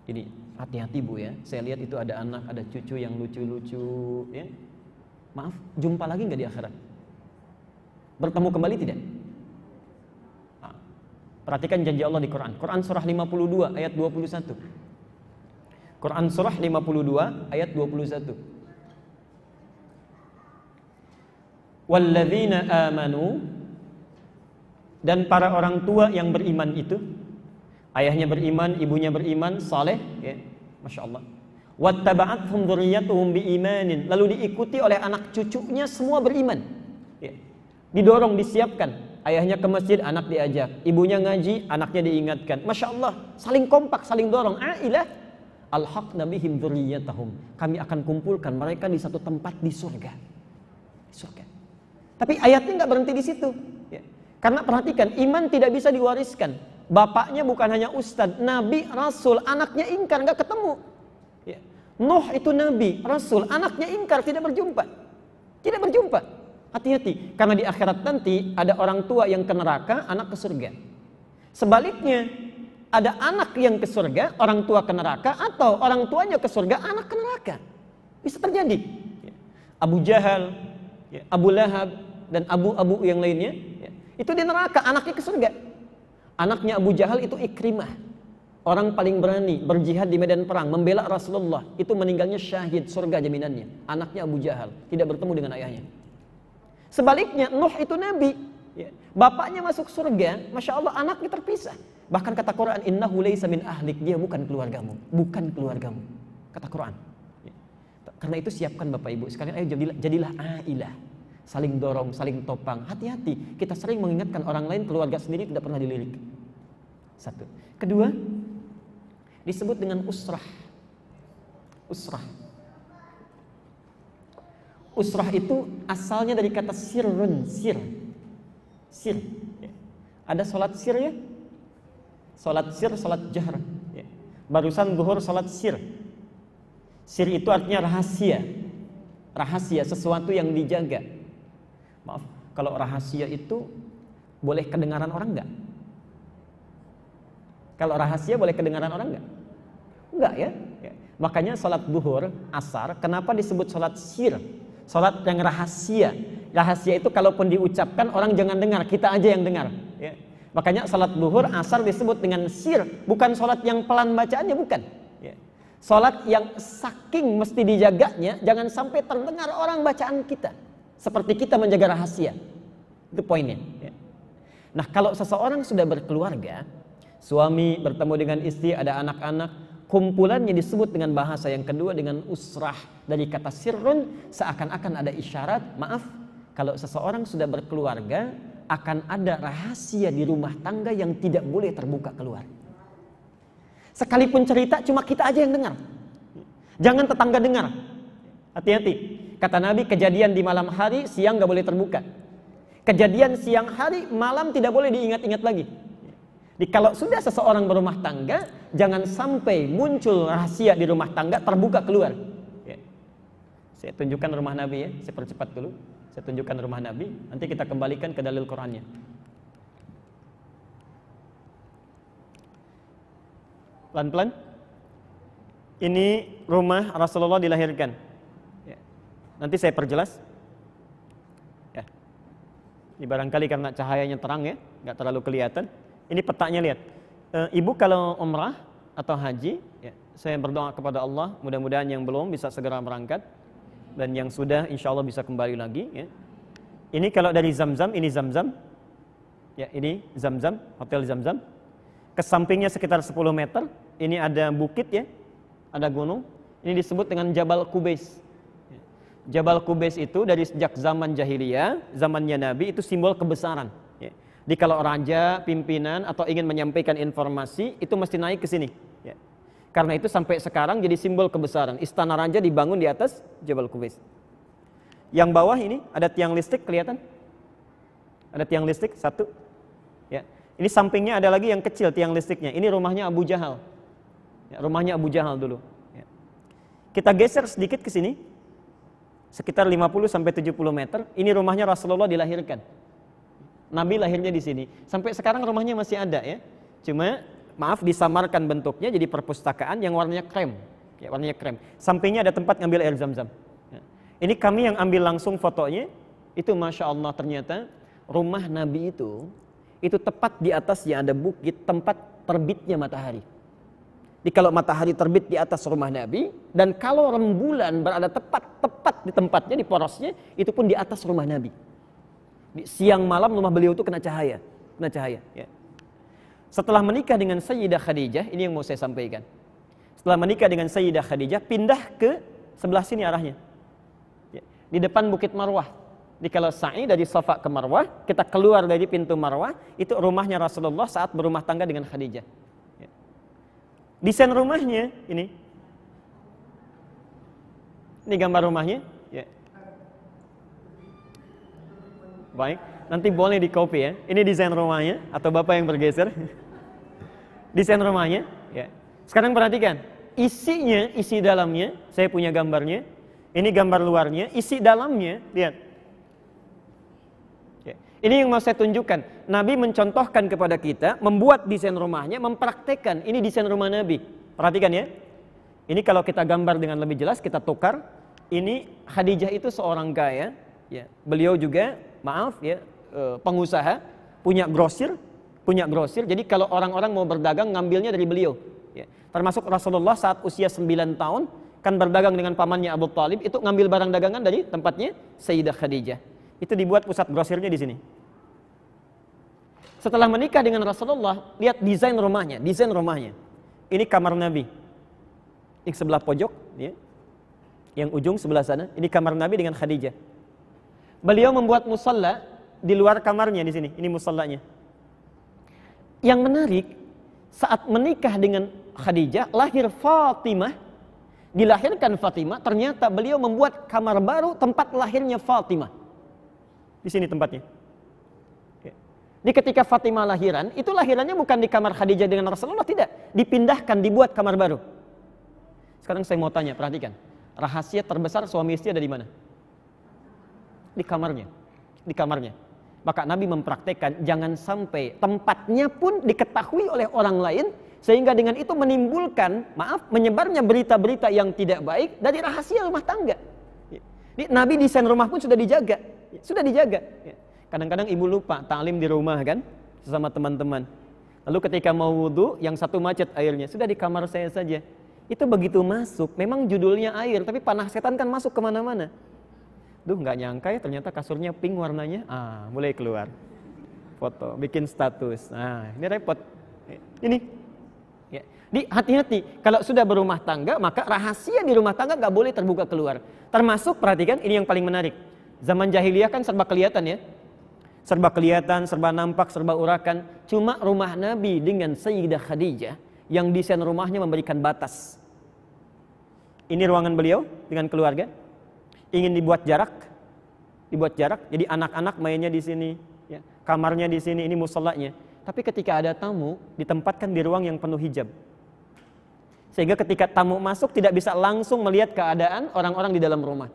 Jadi hati-hati bu ya, saya lihat itu ada anak, ada cucu yang lucu-lucu. Ya. Maaf, jumpa lagi nggak di akhirat? Bertemu kembali tidak? Perhatikan janji Allah di Quran. Quran surah 52 ayat 21. Quran surah 52 ayat 21. Walladzina amanu dan para orang tua yang beriman itu ayahnya beriman, ibunya beriman, saleh, ya. Masya Allah. Wattaba'athum dzurriyyatuhum biimanin. Lalu diikuti oleh anak cucunya semua beriman. Ya. Didorong, disiapkan Ayahnya ke masjid, anak diajak. Ibunya ngaji, anaknya diingatkan. Masya Allah, saling kompak, saling dorong. Ailah. Al-haq nabihim dhurriyatahum. Kami akan kumpulkan mereka di satu tempat di surga. Di surga. Tapi ayatnya nggak berhenti di situ. Ya. Karena perhatikan, iman tidak bisa diwariskan. Bapaknya bukan hanya ustadz, nabi, rasul, anaknya ingkar, nggak ketemu. Ya. Nuh itu nabi, rasul, anaknya ingkar, tidak berjumpa. Tidak berjumpa. Hati-hati, karena di akhirat nanti ada orang tua yang ke neraka, anak ke surga. Sebaliknya, ada anak yang ke surga, orang tua ke neraka, atau orang tuanya ke surga, anak ke neraka. Bisa terjadi. Ya. Abu Jahal, ya, Abu Lahab, dan Abu-Abu yang lainnya, ya, itu di neraka, anaknya ke surga. Anaknya Abu Jahal itu ikrimah. Orang paling berani berjihad di medan perang, membela Rasulullah. Itu meninggalnya syahid, surga jaminannya. Anaknya Abu Jahal, tidak bertemu dengan ayahnya. Sebaliknya Nuh itu nabi. Ya. Bapaknya masuk surga, masya Allah anaknya terpisah. Bahkan kata Quran, Inna laysa min ahlik, dia bukan keluargamu. Bukan keluargamu. Kata Quran. Ya. Karena itu siapkan Bapak Ibu sekalian, ayo jadilah, jadilah ailah. Saling dorong, saling topang. Hati-hati, kita sering mengingatkan orang lain, keluarga sendiri tidak pernah dilirik. Satu. Kedua, disebut dengan usrah. Usrah Usrah itu asalnya dari kata sirrun, sir. Sir. Ya. Ada sholat sir ya? Sholat sir, sholat jahr. Ya. Barusan zuhur sholat sir. Sir itu artinya rahasia. Rahasia, sesuatu yang dijaga. Maaf, kalau rahasia itu boleh kedengaran orang nggak? Kalau rahasia boleh kedengaran orang nggak? Enggak ya. ya. Makanya sholat duhur, asar, kenapa disebut sholat sir? Salat yang rahasia. Rahasia itu kalaupun diucapkan orang jangan dengar, kita aja yang dengar. Ya. Makanya salat duhur, asar disebut dengan sir, bukan salat yang pelan bacaannya bukan. Ya. Salat yang saking mesti dijaganya, jangan sampai terdengar orang bacaan kita. Seperti kita menjaga rahasia. Itu poinnya. Ya. Nah, kalau seseorang sudah berkeluarga, suami bertemu dengan istri, ada anak-anak, kumpulannya disebut dengan bahasa yang kedua dengan usrah dari kata sirrun seakan-akan ada isyarat maaf kalau seseorang sudah berkeluarga akan ada rahasia di rumah tangga yang tidak boleh terbuka keluar sekalipun cerita cuma kita aja yang dengar jangan tetangga dengar hati-hati kata Nabi kejadian di malam hari siang nggak boleh terbuka kejadian siang hari malam tidak boleh diingat-ingat lagi di kalau sudah seseorang berumah tangga jangan sampai muncul rahasia di rumah tangga terbuka keluar. Ya. Saya tunjukkan rumah Nabi ya, saya percepat dulu. Saya tunjukkan rumah Nabi, nanti kita kembalikan ke dalil Qurannya. Pelan-pelan. Ini rumah Rasulullah dilahirkan. Ya. Nanti saya perjelas. Ya. Ini barangkali karena cahayanya terang ya, nggak terlalu kelihatan. Ini petanya lihat Eh, ibu kalau umrah atau haji, ya, saya berdoa kepada Allah, mudah-mudahan yang belum bisa segera berangkat dan yang sudah insya Allah bisa kembali lagi. Ya. Ini kalau dari Zamzam, ini Zamzam, ya ini Zamzam, hotel Zamzam. Kesampingnya sekitar 10 meter, ini ada bukit ya, ada gunung. Ini disebut dengan Jabal Kubais. Ya, Jabal Kubais itu dari sejak zaman jahiliyah, zamannya Nabi itu simbol kebesaran jadi kalau raja, pimpinan atau ingin menyampaikan informasi itu mesti naik ke sini. Ya. Karena itu sampai sekarang jadi simbol kebesaran. Istana raja dibangun di atas Jabal Kubis. Yang bawah ini ada tiang listrik kelihatan? Ada tiang listrik satu. Ya. Ini sampingnya ada lagi yang kecil tiang listriknya. Ini rumahnya Abu Jahal. Ya, rumahnya Abu Jahal dulu. Ya. Kita geser sedikit ke sini. Sekitar 50 sampai 70 meter. Ini rumahnya Rasulullah dilahirkan Nabi lahirnya di sini. Sampai sekarang rumahnya masih ada ya. Cuma maaf disamarkan bentuknya jadi perpustakaan yang warnanya krem. Ya, warnanya krem. Sampingnya ada tempat ngambil air zam-zam. Ya. Ini kami yang ambil langsung fotonya. Itu masya Allah ternyata rumah Nabi itu itu tepat di atas yang ada bukit tempat terbitnya matahari. Jadi kalau matahari terbit di atas rumah Nabi dan kalau rembulan berada tepat tepat di tempatnya di porosnya itu pun di atas rumah Nabi. Siang malam rumah beliau itu kena cahaya, kena cahaya. Ya. Setelah menikah dengan Sayyidah Khadijah, ini yang mau saya sampaikan. Setelah menikah dengan Sayyidah Khadijah, pindah ke sebelah sini arahnya. Ya. Di depan Bukit Marwah. Jadi kalau sa'i dari Safa ke Marwah, kita keluar dari pintu Marwah, itu rumahnya Rasulullah saat berumah tangga dengan Khadijah. Ya. Desain rumahnya ini. Ini gambar rumahnya. Baik, nanti boleh di copy ya. Ini desain rumahnya atau Bapak yang bergeser. desain rumahnya, ya. Sekarang perhatikan, isinya, isi dalamnya, saya punya gambarnya. Ini gambar luarnya, isi dalamnya, lihat. Ya. Ini yang mau saya tunjukkan. Nabi mencontohkan kepada kita, membuat desain rumahnya, mempraktekkan. Ini desain rumah Nabi. Perhatikan ya. Ini kalau kita gambar dengan lebih jelas, kita tukar. Ini Khadijah itu seorang gaya, Ya. Beliau juga, maaf ya, eh, pengusaha, punya grosir, punya grosir. Jadi kalau orang-orang mau berdagang ngambilnya dari beliau. Ya. Termasuk Rasulullah saat usia 9 tahun kan berdagang dengan pamannya Abu Talib itu ngambil barang dagangan dari tempatnya Sayyidah Khadijah. Itu dibuat pusat grosirnya di sini. Setelah menikah dengan Rasulullah, lihat desain rumahnya, desain rumahnya. Ini kamar Nabi. Yang sebelah pojok, ya. Yang ujung sebelah sana, ini kamar Nabi dengan Khadijah. Beliau membuat musalla di luar kamarnya di sini. Ini musallanya. Yang menarik, saat menikah dengan Khadijah, lahir Fatimah, dilahirkan Fatimah, ternyata beliau membuat kamar baru tempat lahirnya Fatimah. Di sini tempatnya. Di ketika Fatimah lahiran, itu lahirannya bukan di kamar Khadijah dengan Rasulullah, tidak. Dipindahkan, dibuat kamar baru. Sekarang saya mau tanya, perhatikan. Rahasia terbesar suami istri ada di mana? di kamarnya, di kamarnya. Maka Nabi mempraktekkan jangan sampai tempatnya pun diketahui oleh orang lain sehingga dengan itu menimbulkan maaf menyebarnya berita-berita yang tidak baik dari rahasia rumah tangga. Nabi desain rumah pun sudah dijaga, sudah dijaga. Kadang-kadang ibu lupa taklim di rumah kan sesama teman-teman. Lalu ketika mau wudhu, yang satu macet airnya sudah di kamar saya saja. Itu begitu masuk, memang judulnya air, tapi panah setan kan masuk kemana-mana duh nggak nyangka ya ternyata kasurnya pink warnanya ah mulai keluar foto bikin status nah ini repot ini ya. di hati-hati kalau sudah berumah tangga maka rahasia di rumah tangga nggak boleh terbuka keluar termasuk perhatikan ini yang paling menarik zaman jahiliyah kan serba kelihatan ya serba kelihatan serba nampak serba urakan cuma rumah Nabi dengan Sayyidah Khadijah yang desain rumahnya memberikan batas ini ruangan beliau dengan keluarga ingin dibuat jarak, dibuat jarak. Jadi anak-anak mainnya di sini, ya. kamarnya di sini, ini musolanya. Tapi ketika ada tamu, ditempatkan di ruang yang penuh hijab. Sehingga ketika tamu masuk tidak bisa langsung melihat keadaan orang-orang di dalam rumah.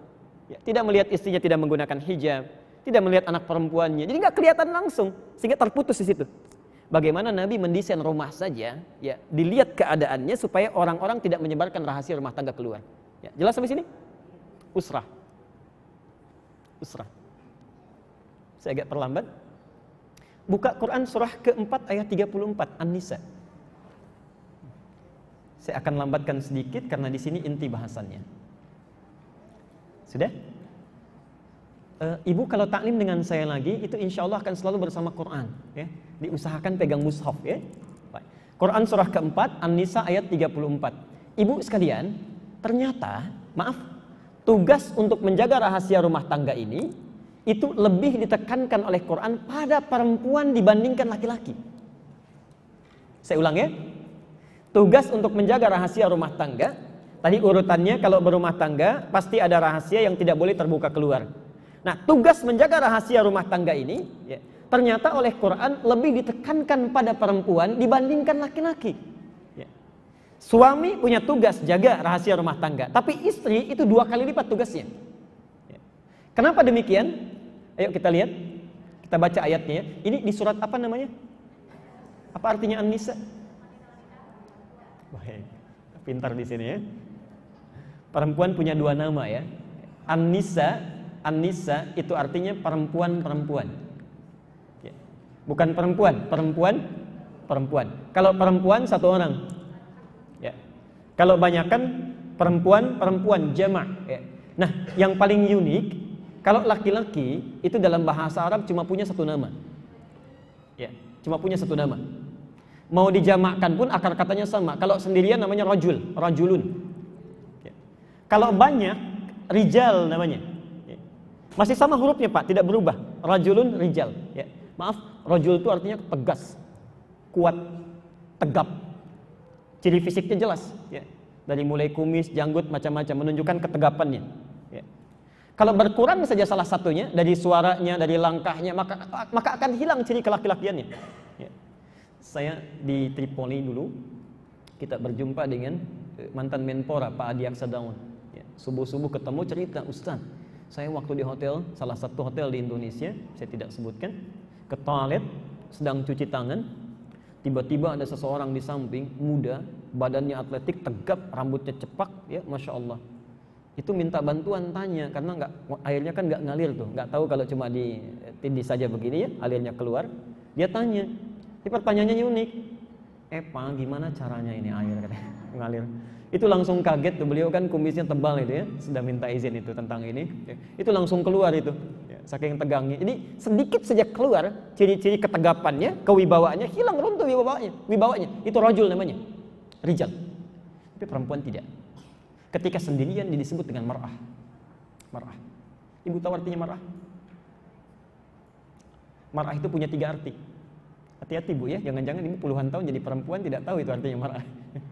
Ya, tidak melihat istrinya tidak menggunakan hijab, tidak melihat anak perempuannya. Jadi nggak kelihatan langsung, sehingga terputus di situ. Bagaimana Nabi mendesain rumah saja, ya dilihat keadaannya supaya orang-orang tidak menyebarkan rahasia rumah tangga keluar. Ya, jelas sampai sini? Usrah. Isra. Saya agak terlambat Buka Quran surah keempat ayat 34 An-Nisa. Saya akan lambatkan sedikit karena di sini inti bahasannya. Sudah? Eh, ibu kalau taklim dengan saya lagi itu insya Allah akan selalu bersama Quran. Ya. Diusahakan pegang mushaf. Ya. Baik. Quran surah keempat An-Nisa ayat 34. Ibu sekalian, ternyata, maaf, tugas untuk menjaga rahasia rumah tangga ini itu lebih ditekankan oleh Quran pada perempuan dibandingkan laki-laki. Saya ulang ya. Tugas untuk menjaga rahasia rumah tangga, tadi urutannya kalau berumah tangga pasti ada rahasia yang tidak boleh terbuka keluar. Nah, tugas menjaga rahasia rumah tangga ini ya, ternyata oleh Quran lebih ditekankan pada perempuan dibandingkan laki-laki. Suami punya tugas jaga rahasia rumah tangga, tapi istri itu dua kali lipat tugasnya. Ya. Kenapa demikian? Ayo kita lihat. Kita baca ayatnya ya. Ini di surat apa namanya? Apa artinya An-Nisa? Baik. Pintar di sini ya. Perempuan punya dua nama ya. An-Nisa, An-Nisa itu artinya perempuan-perempuan. Ya. Bukan perempuan, perempuan, perempuan. Kalau perempuan satu orang, kalau banyakkan perempuan, perempuan jamak. Ya. Nah, yang paling unik kalau laki-laki itu dalam bahasa Arab cuma punya satu nama. Ya, cuma punya satu nama. Mau dijamakkan pun akar katanya sama. Kalau sendirian namanya rajul, rajulun. Ya. Kalau banyak rijal namanya. Ya. Masih sama hurufnya Pak, tidak berubah. Rajulun rijal. Ya. Maaf, rajul itu artinya tegas, kuat, tegap ciri fisiknya jelas ya. dari mulai kumis janggut macam-macam menunjukkan ketegapannya ya. kalau berkurang saja salah satunya dari suaranya dari langkahnya maka maka akan hilang ciri kelaki-lakiannya ya. saya di Tripoli dulu kita berjumpa dengan eh, mantan menpora Pak Adi Aksa Daun ya. subuh-subuh ketemu cerita Ustaz saya waktu di hotel salah satu hotel di Indonesia saya tidak sebutkan ke toilet sedang cuci tangan tiba-tiba ada seseorang di samping muda badannya atletik tegap rambutnya cepak ya masya Allah itu minta bantuan tanya karena nggak airnya kan nggak ngalir tuh nggak tahu kalau cuma di tindih saja begini ya alirnya keluar dia tanya ini pertanyaannya unik Eh, pak, gimana caranya ini air katanya ngalir itu langsung kaget tuh beliau kan kumisnya tebal itu ya sudah minta izin itu tentang ini itu langsung keluar itu saking tegangnya. Jadi sedikit saja keluar ciri-ciri ketegapannya, kewibawaannya hilang runtuh wibawanya, wibawanya. Itu rajul namanya, rijal. Tapi perempuan tidak. Ketika sendirian dia disebut dengan marah. Marah. Ibu tahu artinya marah? Marah itu punya tiga arti. Hati-hati bu ya, jangan-jangan ibu puluhan tahun jadi perempuan tidak tahu itu artinya marah.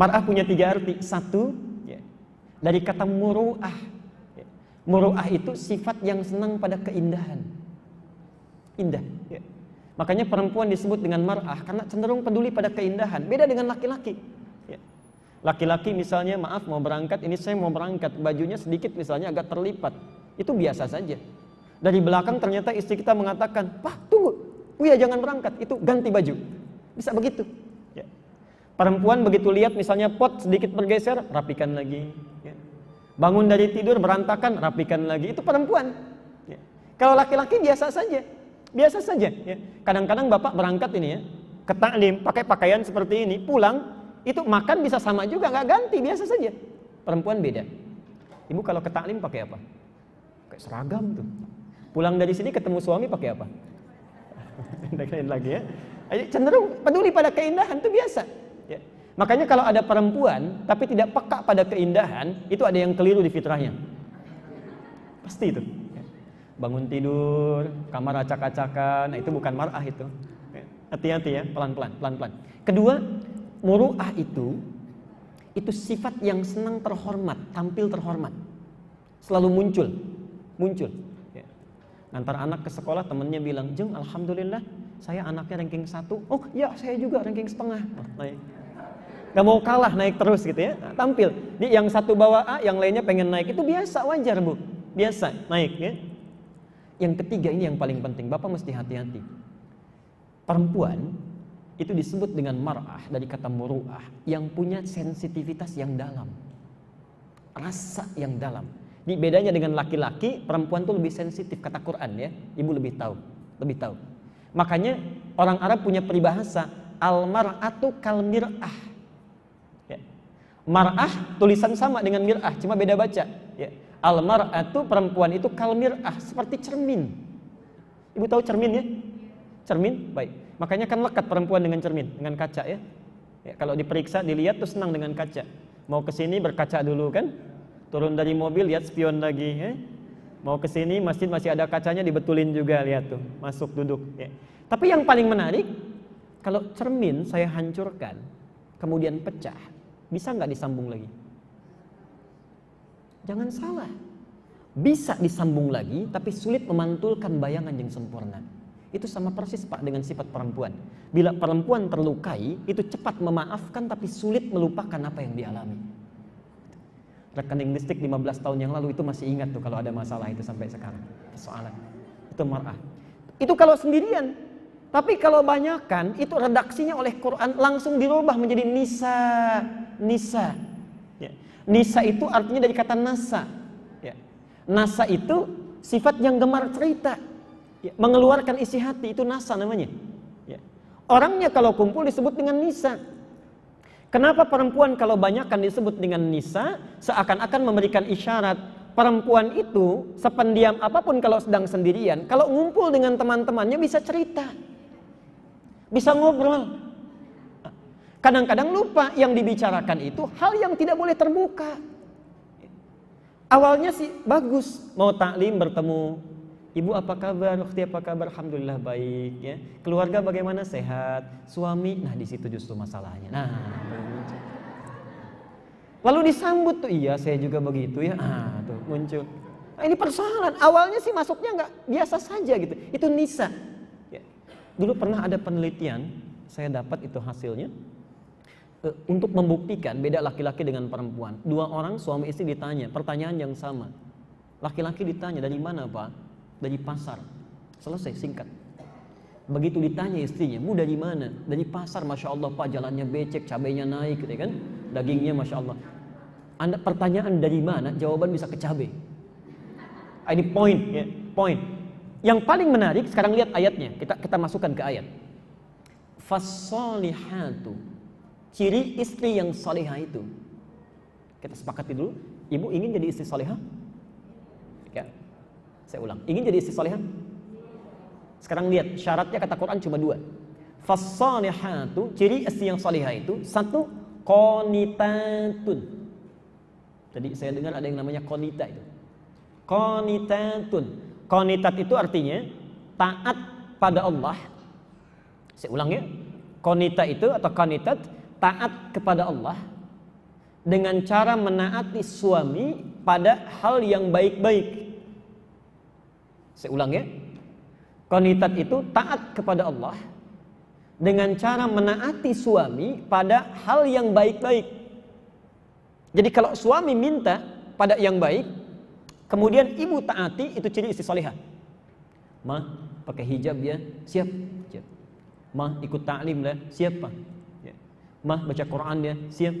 marah punya tiga arti. Satu, ya, dari kata muruah Muru'ah itu sifat yang senang pada keindahan. Indah. Ya. Makanya perempuan disebut dengan mar'ah karena cenderung peduli pada keindahan. Beda dengan laki-laki. Ya. Laki-laki ya. misalnya maaf mau berangkat, ini saya mau berangkat, bajunya sedikit misalnya agak terlipat. Itu biasa saja. Dari belakang ternyata istri kita mengatakan, "Pak, tunggu. Uya oh jangan berangkat, itu ganti baju." Bisa begitu. Ya. Perempuan begitu lihat misalnya pot sedikit bergeser, rapikan lagi. Ya Bangun dari tidur berantakan, rapikan lagi. Itu perempuan. Ya. Kalau laki-laki biasa saja. Biasa saja. kadang ya. Kadang-kadang bapak berangkat ini ya, ke pakai pakaian seperti ini, pulang, itu makan bisa sama juga, nggak ganti, biasa saja. Perempuan beda. Ibu kalau ke pakai apa? Pakai seragam tuh. Pulang dari sini ketemu suami pakai apa? Lain lagi ya. Cenderung peduli pada keindahan itu biasa. Makanya kalau ada perempuan tapi tidak peka pada keindahan, itu ada yang keliru di fitrahnya. Pasti itu. Bangun tidur, kamar acak-acakan, nah itu bukan marah itu. Hati-hati ya, pelan-pelan, pelan-pelan. Kedua, muruah itu itu sifat yang senang terhormat, tampil terhormat. Selalu muncul, muncul. Antar anak ke sekolah temennya bilang, Jeng, Alhamdulillah saya anaknya ranking satu. Oh ya saya juga ranking setengah. Nah, iya nggak mau kalah naik terus gitu ya nah, tampil di yang satu bawa A yang lainnya pengen naik itu biasa wajar bu biasa naik ya yang ketiga ini yang paling penting bapak mesti hati-hati perempuan itu disebut dengan marah dari kata muruah yang punya sensitivitas yang dalam rasa yang dalam di bedanya dengan laki-laki perempuan tuh lebih sensitif kata Quran ya ibu lebih tahu lebih tahu makanya orang Arab punya peribahasa almaratu kalmirah Mar'ah tulisan sama dengan mir'ah, cuma beda baca. Ya. Al itu perempuan itu kal mir'ah, seperti cermin. Ibu tahu cermin ya? Cermin, baik. Makanya kan lekat perempuan dengan cermin, dengan kaca ya. ya kalau diperiksa, dilihat tuh senang dengan kaca. Mau ke sini berkaca dulu kan? Turun dari mobil lihat spion lagi ya. Mau ke sini masjid masih ada kacanya dibetulin juga lihat tuh, masuk duduk ya. Tapi yang paling menarik kalau cermin saya hancurkan, kemudian pecah bisa nggak disambung lagi? Jangan salah. Bisa disambung lagi, tapi sulit memantulkan bayangan yang sempurna. Itu sama persis Pak dengan sifat perempuan. Bila perempuan terlukai, itu cepat memaafkan tapi sulit melupakan apa yang dialami. Rekening listrik 15 tahun yang lalu itu masih ingat tuh kalau ada masalah itu sampai sekarang. Persoalan. Itu marah. Itu kalau sendirian, tapi kalau banyakkan itu redaksinya oleh Quran langsung dirubah menjadi nisa, nisa. Ya. Nisa itu artinya dari kata nasa. Ya. Nasa itu sifat yang gemar cerita, ya. mengeluarkan isi hati itu nasa namanya. Ya. Orangnya kalau kumpul disebut dengan nisa. Kenapa perempuan kalau banyakkan disebut dengan nisa seakan-akan memberikan isyarat perempuan itu sependiam apapun kalau sedang sendirian, kalau ngumpul dengan teman-temannya bisa cerita bisa ngobrol. Kadang-kadang lupa yang dibicarakan itu hal yang tidak boleh terbuka. Awalnya sih bagus, mau taklim bertemu Ibu apa kabar? Ukti apa kabar? Alhamdulillah baik ya. Keluarga bagaimana? Sehat. Suami? Nah, di situ justru masalahnya. Nah. Lalu disambut tuh, iya saya juga begitu ya. Ah, tuh muncul. Nah, ini persoalan. Awalnya sih masuknya nggak biasa saja gitu. Itu nisa. Dulu pernah ada penelitian, saya dapat itu hasilnya. E, untuk membuktikan beda laki-laki dengan perempuan. Dua orang suami istri ditanya, pertanyaan yang sama. Laki-laki ditanya, dari mana pak? Dari pasar. Selesai, singkat. Begitu ditanya istrinya, mu dari mana? Dari pasar, Masya Allah pak, jalannya becek, cabenya naik gitu ya kan. Dagingnya Masya Allah. Anda pertanyaan dari mana? Jawaban bisa ke cabai. Ah, ini point ya, point yang paling menarik sekarang lihat ayatnya. Kita kita masukkan ke ayat. Fasolihatu. Ciri istri yang salihah itu. Kita sepakati dulu. Ibu ingin jadi istri salihah? Ya. Saya ulang. Ingin jadi istri salihah? Sekarang lihat syaratnya kata Quran cuma dua. Fasolihatu ciri istri yang salihah itu satu Konitatun. Tadi saya dengar ada yang namanya konita itu. Konitatun. Konitat itu artinya taat pada Allah. Saya ulang ya. Konita itu atau konitat taat kepada Allah dengan cara menaati suami pada hal yang baik-baik. Saya ulang ya. Konitat itu taat kepada Allah dengan cara menaati suami pada hal yang baik-baik. Jadi kalau suami minta pada yang baik, Kemudian ibu taati itu ciri istri solehah. Ma, pakai hijab ya, siap. siap. Ma, ikut taklim lah siap. Ma. Ya. Ma, baca Quran ya, siap.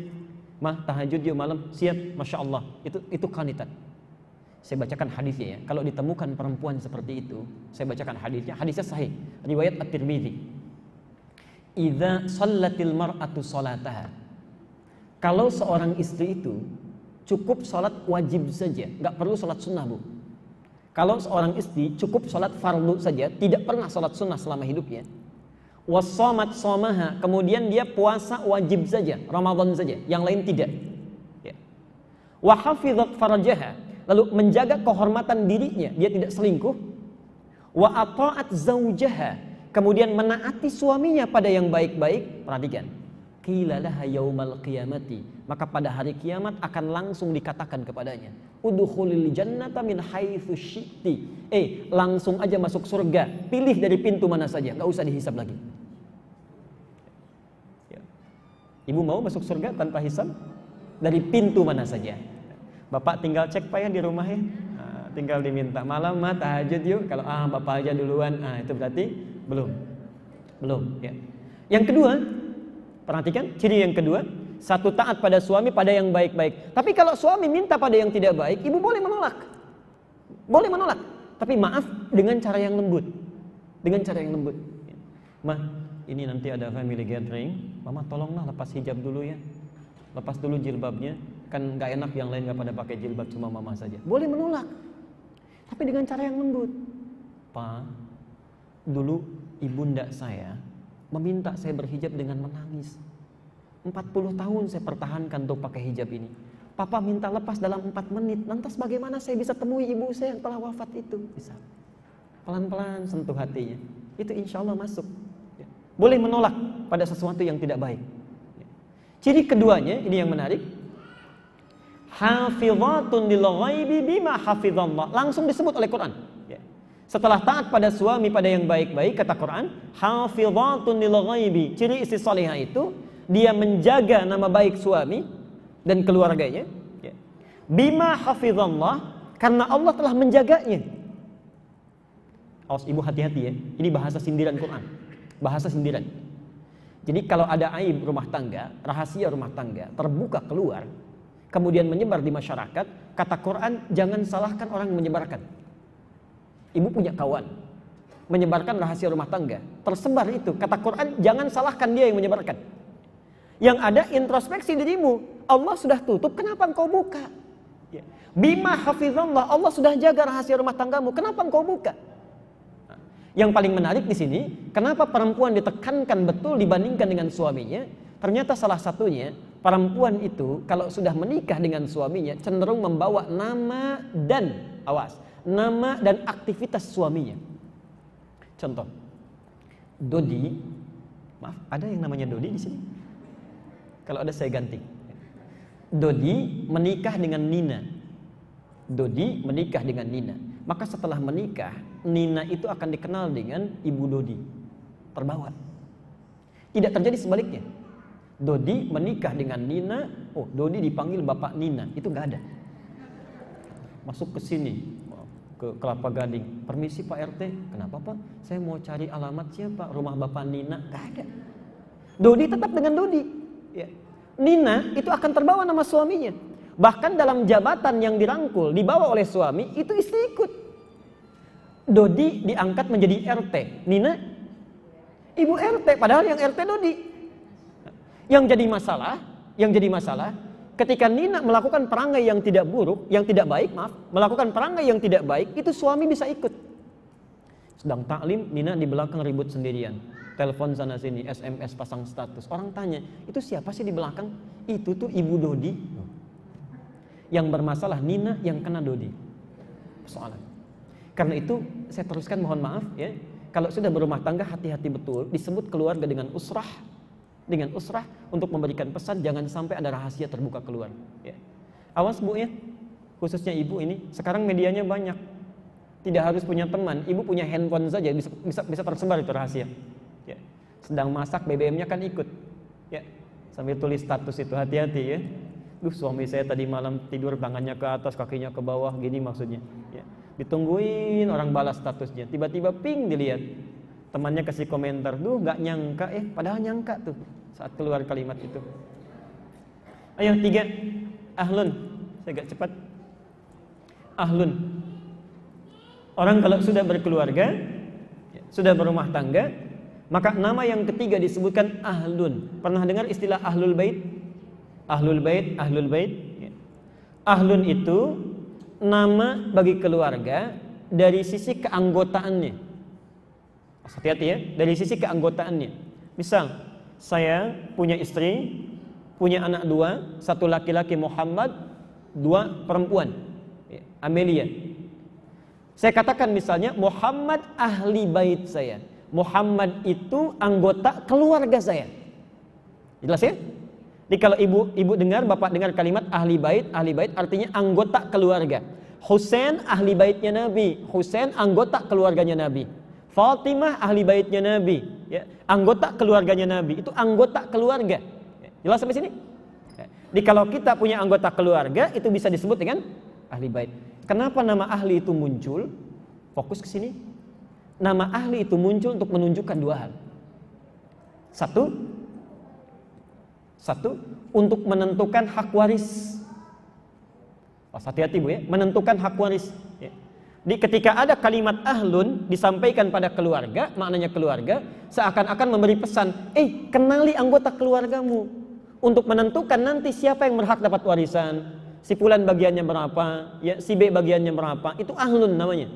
Ma, tahajud dia malam, siap. Masya Allah, itu itu kanitan, Saya bacakan hadisnya ya. Kalau ditemukan perempuan seperti itu, saya bacakan hadisnya. Hadisnya sahih, riwayat At-Tirmidzi. Idza sallatil mar'atu salataha. Kalau seorang istri itu cukup sholat wajib saja, nggak perlu sholat sunnah bu. Kalau seorang istri cukup sholat fardu saja, tidak pernah sholat sunnah selama hidupnya. Wasomat somaha, kemudian dia puasa wajib saja, Ramadan saja, yang lain tidak. Ya. Wahafidat farajaha, lalu menjaga kehormatan dirinya, dia tidak selingkuh. Wa ata'at zaujaha, kemudian menaati suaminya pada yang baik-baik, perhatikan yaumal qiyamati maka pada hari kiamat akan langsung dikatakan kepadanya udkhulil jannata min haitsu syi'ti eh langsung aja masuk surga pilih dari pintu mana saja nggak usah dihisap lagi ya. Ibu mau masuk surga tanpa hisap dari pintu mana saja Bapak tinggal cek Pak ya di rumah ya nah, tinggal diminta malam mah tahajud yuk kalau ah Bapak aja duluan ah itu berarti belum belum ya yang kedua Perhatikan ciri yang kedua, satu taat pada suami pada yang baik-baik. Tapi kalau suami minta pada yang tidak baik, ibu boleh menolak. Boleh menolak, tapi maaf dengan cara yang lembut. Dengan cara yang lembut. Ma, ini nanti ada family gathering, mama tolonglah lepas hijab dulu ya. Lepas dulu jilbabnya, kan gak enak yang lain gak pada pakai jilbab cuma mama saja. Boleh menolak, tapi dengan cara yang lembut. Pa, dulu ibu ndak saya meminta saya berhijab dengan menangis. 40 tahun saya pertahankan untuk pakai hijab ini. Papa minta lepas dalam 4 menit. Lantas bagaimana saya bisa temui ibu saya yang telah wafat itu? Bisa. Pelan-pelan sentuh hatinya. Itu insya Allah masuk. Ya. Boleh menolak pada sesuatu yang tidak baik. Ya. Ciri keduanya, ini yang menarik. Hafizatun lil ghaibi bima hafizallah. Langsung disebut oleh Quran. Setelah taat pada suami pada yang baik-baik kata Quran, hafizatun lil ghaibi. Ciri istri salihah itu dia menjaga nama baik suami dan keluarganya. Ya, bima hafizallah karena Allah telah menjaganya. Awas ibu hati-hati ya. Ini bahasa sindiran Quran. Bahasa sindiran. Jadi kalau ada aib rumah tangga, rahasia rumah tangga terbuka keluar, kemudian menyebar di masyarakat, kata Quran jangan salahkan orang yang menyebarkan. Ibu punya kawan menyebarkan rahasia rumah tangga. Tersebar itu. Kata Quran, jangan salahkan dia yang menyebarkan. Yang ada introspeksi dirimu. Allah sudah tutup, kenapa engkau buka? Ya. Bima hafizallah, Allah sudah jaga rahasia rumah tanggamu, kenapa engkau buka? Yang paling menarik di sini, kenapa perempuan ditekankan betul dibandingkan dengan suaminya? Ternyata salah satunya, perempuan itu kalau sudah menikah dengan suaminya cenderung membawa nama dan awas, nama dan aktivitas suaminya. Contoh, Dodi, maaf, ada yang namanya Dodi di sini? Kalau ada saya ganti. Dodi menikah dengan Nina. Dodi menikah dengan Nina. Maka setelah menikah, Nina itu akan dikenal dengan Ibu Dodi. Terbawa. Tidak terjadi sebaliknya. Dodi menikah dengan Nina, oh Dodi dipanggil Bapak Nina, itu nggak ada. Masuk ke sini, ke Kelapa Gading. Permisi Pak RT, kenapa Pak? Saya mau cari alamat siapa? Rumah Bapak Nina? Gak ada. Dodi tetap dengan Dodi. Ya. Nina itu akan terbawa nama suaminya. Bahkan dalam jabatan yang dirangkul, dibawa oleh suami, itu istri ikut. Dodi diangkat menjadi RT. Nina, ibu RT. Padahal yang RT Dodi. Yang jadi masalah, yang jadi masalah, ketika Nina melakukan perangai yang tidak buruk, yang tidak baik, maaf, melakukan perangai yang tidak baik, itu suami bisa ikut. Sedang taklim, Nina di belakang ribut sendirian. Telepon sana sini, SMS pasang status. Orang tanya, itu siapa sih di belakang? Itu tuh Ibu Dodi. Yang bermasalah Nina yang kena Dodi. Persoalan. Karena itu saya teruskan mohon maaf ya. Kalau sudah berumah tangga hati-hati betul disebut keluarga dengan usrah dengan usrah untuk memberikan pesan jangan sampai ada rahasia terbuka keluar. Ya. Awas bu ya, khususnya ibu ini sekarang medianya banyak. Tidak harus punya teman, ibu punya handphone saja bisa bisa, bisa tersebar itu rahasia. Ya. Sedang masak BBM-nya kan ikut. Ya. Sambil tulis status itu hati-hati ya. Duh suami saya tadi malam tidur tangannya ke atas kakinya ke bawah gini maksudnya. Ya. Ditungguin orang balas statusnya, tiba-tiba ping dilihat temannya kasih komentar tuh nggak nyangka eh padahal nyangka tuh saat keluar kalimat itu ayo tiga ahlun saya agak cepat ahlun orang kalau sudah berkeluarga sudah berumah tangga maka nama yang ketiga disebutkan ahlun pernah dengar istilah ahlul bait ahlul bait ahlul bait ya. ahlun itu nama bagi keluarga dari sisi keanggotaannya Hati-hati ya, dari sisi keanggotaannya. Misal, saya punya istri, punya anak dua, satu laki-laki Muhammad, dua perempuan, ya, Amelia. Saya katakan misalnya, Muhammad ahli bait saya. Muhammad itu anggota keluarga saya. Jelas ya? Jadi kalau ibu ibu dengar, bapak dengar kalimat ahli bait, ahli bait artinya anggota keluarga. Husain ahli baitnya Nabi, Husain anggota keluarganya Nabi. Fatimah ahli baitnya Nabi, ya. anggota keluarganya Nabi. Itu anggota keluarga. Ya. Jelas sampai sini? Ya. Jadi kalau kita punya anggota keluarga itu bisa disebut dengan ahli bait. Kenapa nama ahli itu muncul? Fokus ke sini. Nama ahli itu muncul untuk menunjukkan dua hal. Satu, satu untuk menentukan hak waris. Hati-hati bu ya, menentukan hak waris. Ya di ketika ada kalimat ahlun disampaikan pada keluarga, maknanya keluarga, seakan-akan memberi pesan, "Eh, kenali anggota keluargamu untuk menentukan nanti siapa yang berhak dapat warisan, si fulan bagiannya berapa, ya si B bagiannya berapa." Itu ahlun namanya.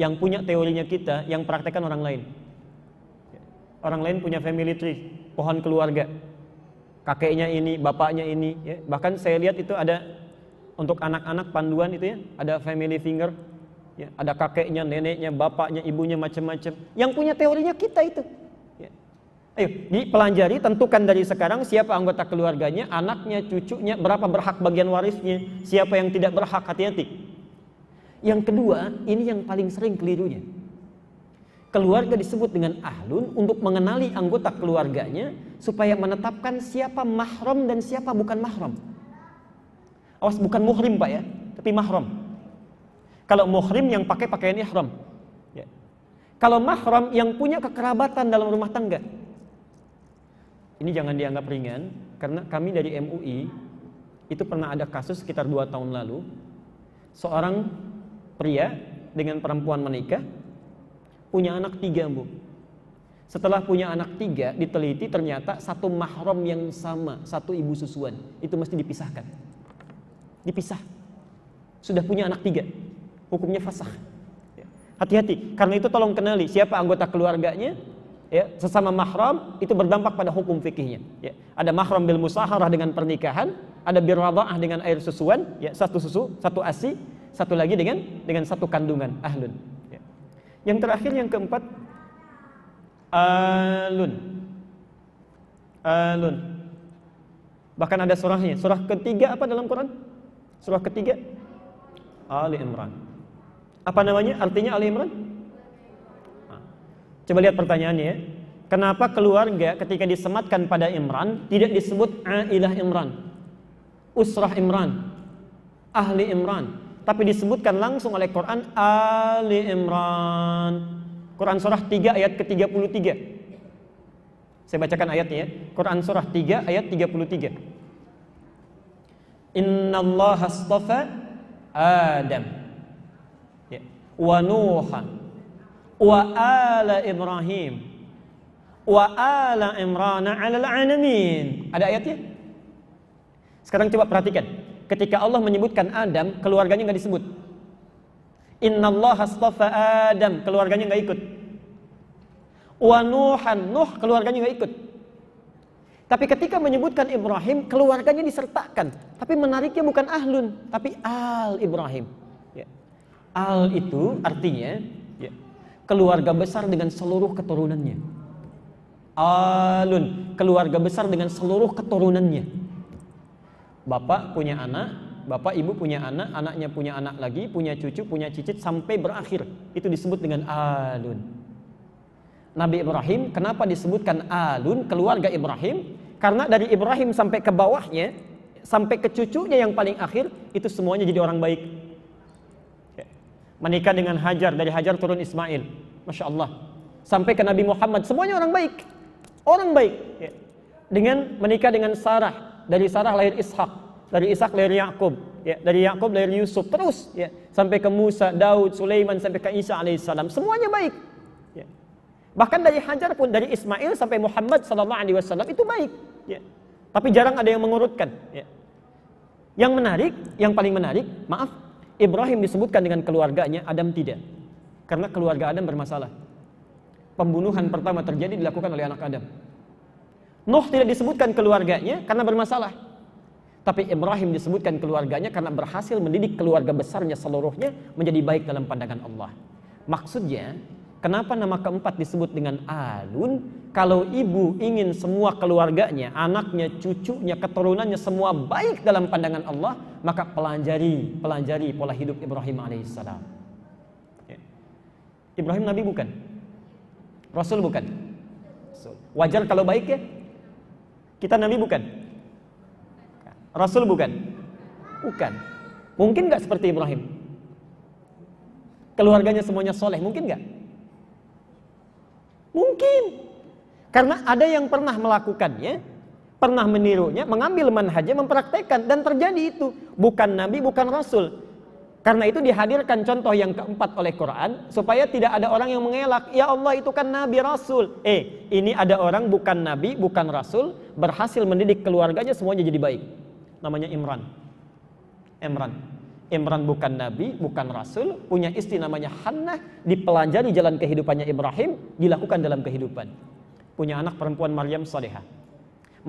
Yang punya teorinya kita, yang praktekkan orang lain. Orang lain punya family tree, pohon keluarga. Kakeknya ini, bapaknya ini, ya. bahkan saya lihat itu ada untuk anak-anak panduan itu ya, ada family finger, ya, ada kakeknya, neneknya, bapaknya, ibunya macam-macam. Yang punya teorinya kita itu. Ya. Ayo, dipelajari, tentukan dari sekarang siapa anggota keluarganya, anaknya, cucunya, berapa berhak bagian warisnya, siapa yang tidak berhak, hati-hati. Yang kedua, ini yang paling sering kelirunya. Keluarga disebut dengan ahlun untuk mengenali anggota keluarganya supaya menetapkan siapa mahram dan siapa bukan mahram. Awas bukan muhrim Pak ya, tapi mahram. Kalau muhrim yang pakai pakaian ihram. Ya. Kalau mahram yang punya kekerabatan dalam rumah tangga. Ini jangan dianggap ringan karena kami dari MUI itu pernah ada kasus sekitar dua tahun lalu seorang pria dengan perempuan menikah punya anak tiga bu setelah punya anak tiga diteliti ternyata satu mahram yang sama satu ibu susuan itu mesti dipisahkan dipisah. Sudah punya anak tiga, hukumnya fasah. Ya. Hati-hati, karena itu tolong kenali siapa anggota keluarganya, ya, sesama mahram itu berdampak pada hukum fikihnya. Ya. Ada mahram bil musaharah dengan pernikahan, ada birwadha'ah dengan air susuan, ya, satu susu, satu asi, satu lagi dengan dengan satu kandungan ahlun. Ya. Yang terakhir yang keempat alun. Alun. Bahkan ada surahnya. Surah ketiga apa dalam Quran? Surah ketiga Ali Imran. Apa namanya? Artinya Ali Imran? Ah. Coba lihat pertanyaannya ya. Kenapa keluarga ketika disematkan pada Imran tidak disebut Ailah Imran? Usrah Imran. Ahli Imran. Tapi disebutkan langsung oleh Quran Ali Imran. Quran surah 3 ayat ke-33. Saya bacakan ayatnya ya. Quran surah 3 ayat 33. Allah astafa Adam ya. wa Nuhan wa ala Ibrahim wa ala Imran 'alal 'alamin. Ada ayatnya? Sekarang coba perhatikan. Ketika Allah menyebutkan Adam, keluarganya nggak disebut. Allah astafa Adam, keluarganya nggak ikut. Wa Nuhan, Nuh keluarganya nggak ikut. Tapi ketika menyebutkan Ibrahim, keluarganya disertakan. Tapi menariknya bukan ahlun, tapi al Ibrahim. Ya. Al itu artinya ya, keluarga besar dengan seluruh keturunannya. Alun, keluarga besar dengan seluruh keturunannya. Bapak punya anak, bapak ibu punya anak, anaknya punya anak lagi, punya cucu, punya cicit sampai berakhir. Itu disebut dengan alun. Nabi Ibrahim, kenapa disebutkan alun keluarga Ibrahim? Karena dari Ibrahim sampai ke bawahnya, sampai ke cucunya yang paling akhir, itu semuanya jadi orang baik. Ya. Menikah dengan Hajar, dari Hajar turun Ismail. Masya Allah. Sampai ke Nabi Muhammad, semuanya orang baik. Orang baik. Ya. Dengan menikah dengan Sarah, dari Sarah lahir Ishak. Dari Ishak lahir Yakub, ya, dari Yakub lahir Yusuf terus ya, sampai ke Musa, Daud, Sulaiman sampai ke Isa alaihissalam semuanya baik Bahkan dari Hajar pun dari Ismail sampai Muhammad sallallahu alaihi wasallam itu baik, ya. Tapi jarang ada yang mengurutkan, ya. Yang menarik, yang paling menarik, maaf, Ibrahim disebutkan dengan keluarganya, Adam tidak. Karena keluarga Adam bermasalah. Pembunuhan pertama terjadi dilakukan oleh anak Adam. Nuh tidak disebutkan keluarganya karena bermasalah. Tapi Ibrahim disebutkan keluarganya karena berhasil mendidik keluarga besarnya seluruhnya menjadi baik dalam pandangan Allah. Maksudnya, Kenapa nama keempat disebut dengan alun? Kalau ibu ingin semua keluarganya, anaknya, cucunya, keturunannya semua baik dalam pandangan Allah, maka pelajari, pelajari pola hidup Ibrahim alaihissalam. Ibrahim nabi bukan? Rasul bukan? Wajar kalau baik ya? Kita nabi bukan? Rasul bukan? Bukan. Mungkin nggak seperti Ibrahim? Keluarganya semuanya soleh, mungkin nggak? Mungkin. Karena ada yang pernah melakukannya, pernah menirunya, mengambil manhajnya, mempraktekkan dan terjadi itu. Bukan nabi, bukan rasul. Karena itu dihadirkan contoh yang keempat oleh Quran supaya tidak ada orang yang mengelak, ya Allah itu kan nabi rasul. Eh, ini ada orang bukan nabi, bukan rasul, berhasil mendidik keluarganya semuanya jadi baik. Namanya Imran. Imran. Imran bukan nabi, bukan rasul, punya istri namanya Hannah, dipelajari jalan kehidupannya Ibrahim, dilakukan dalam kehidupan. Punya anak perempuan Maryam Soleha.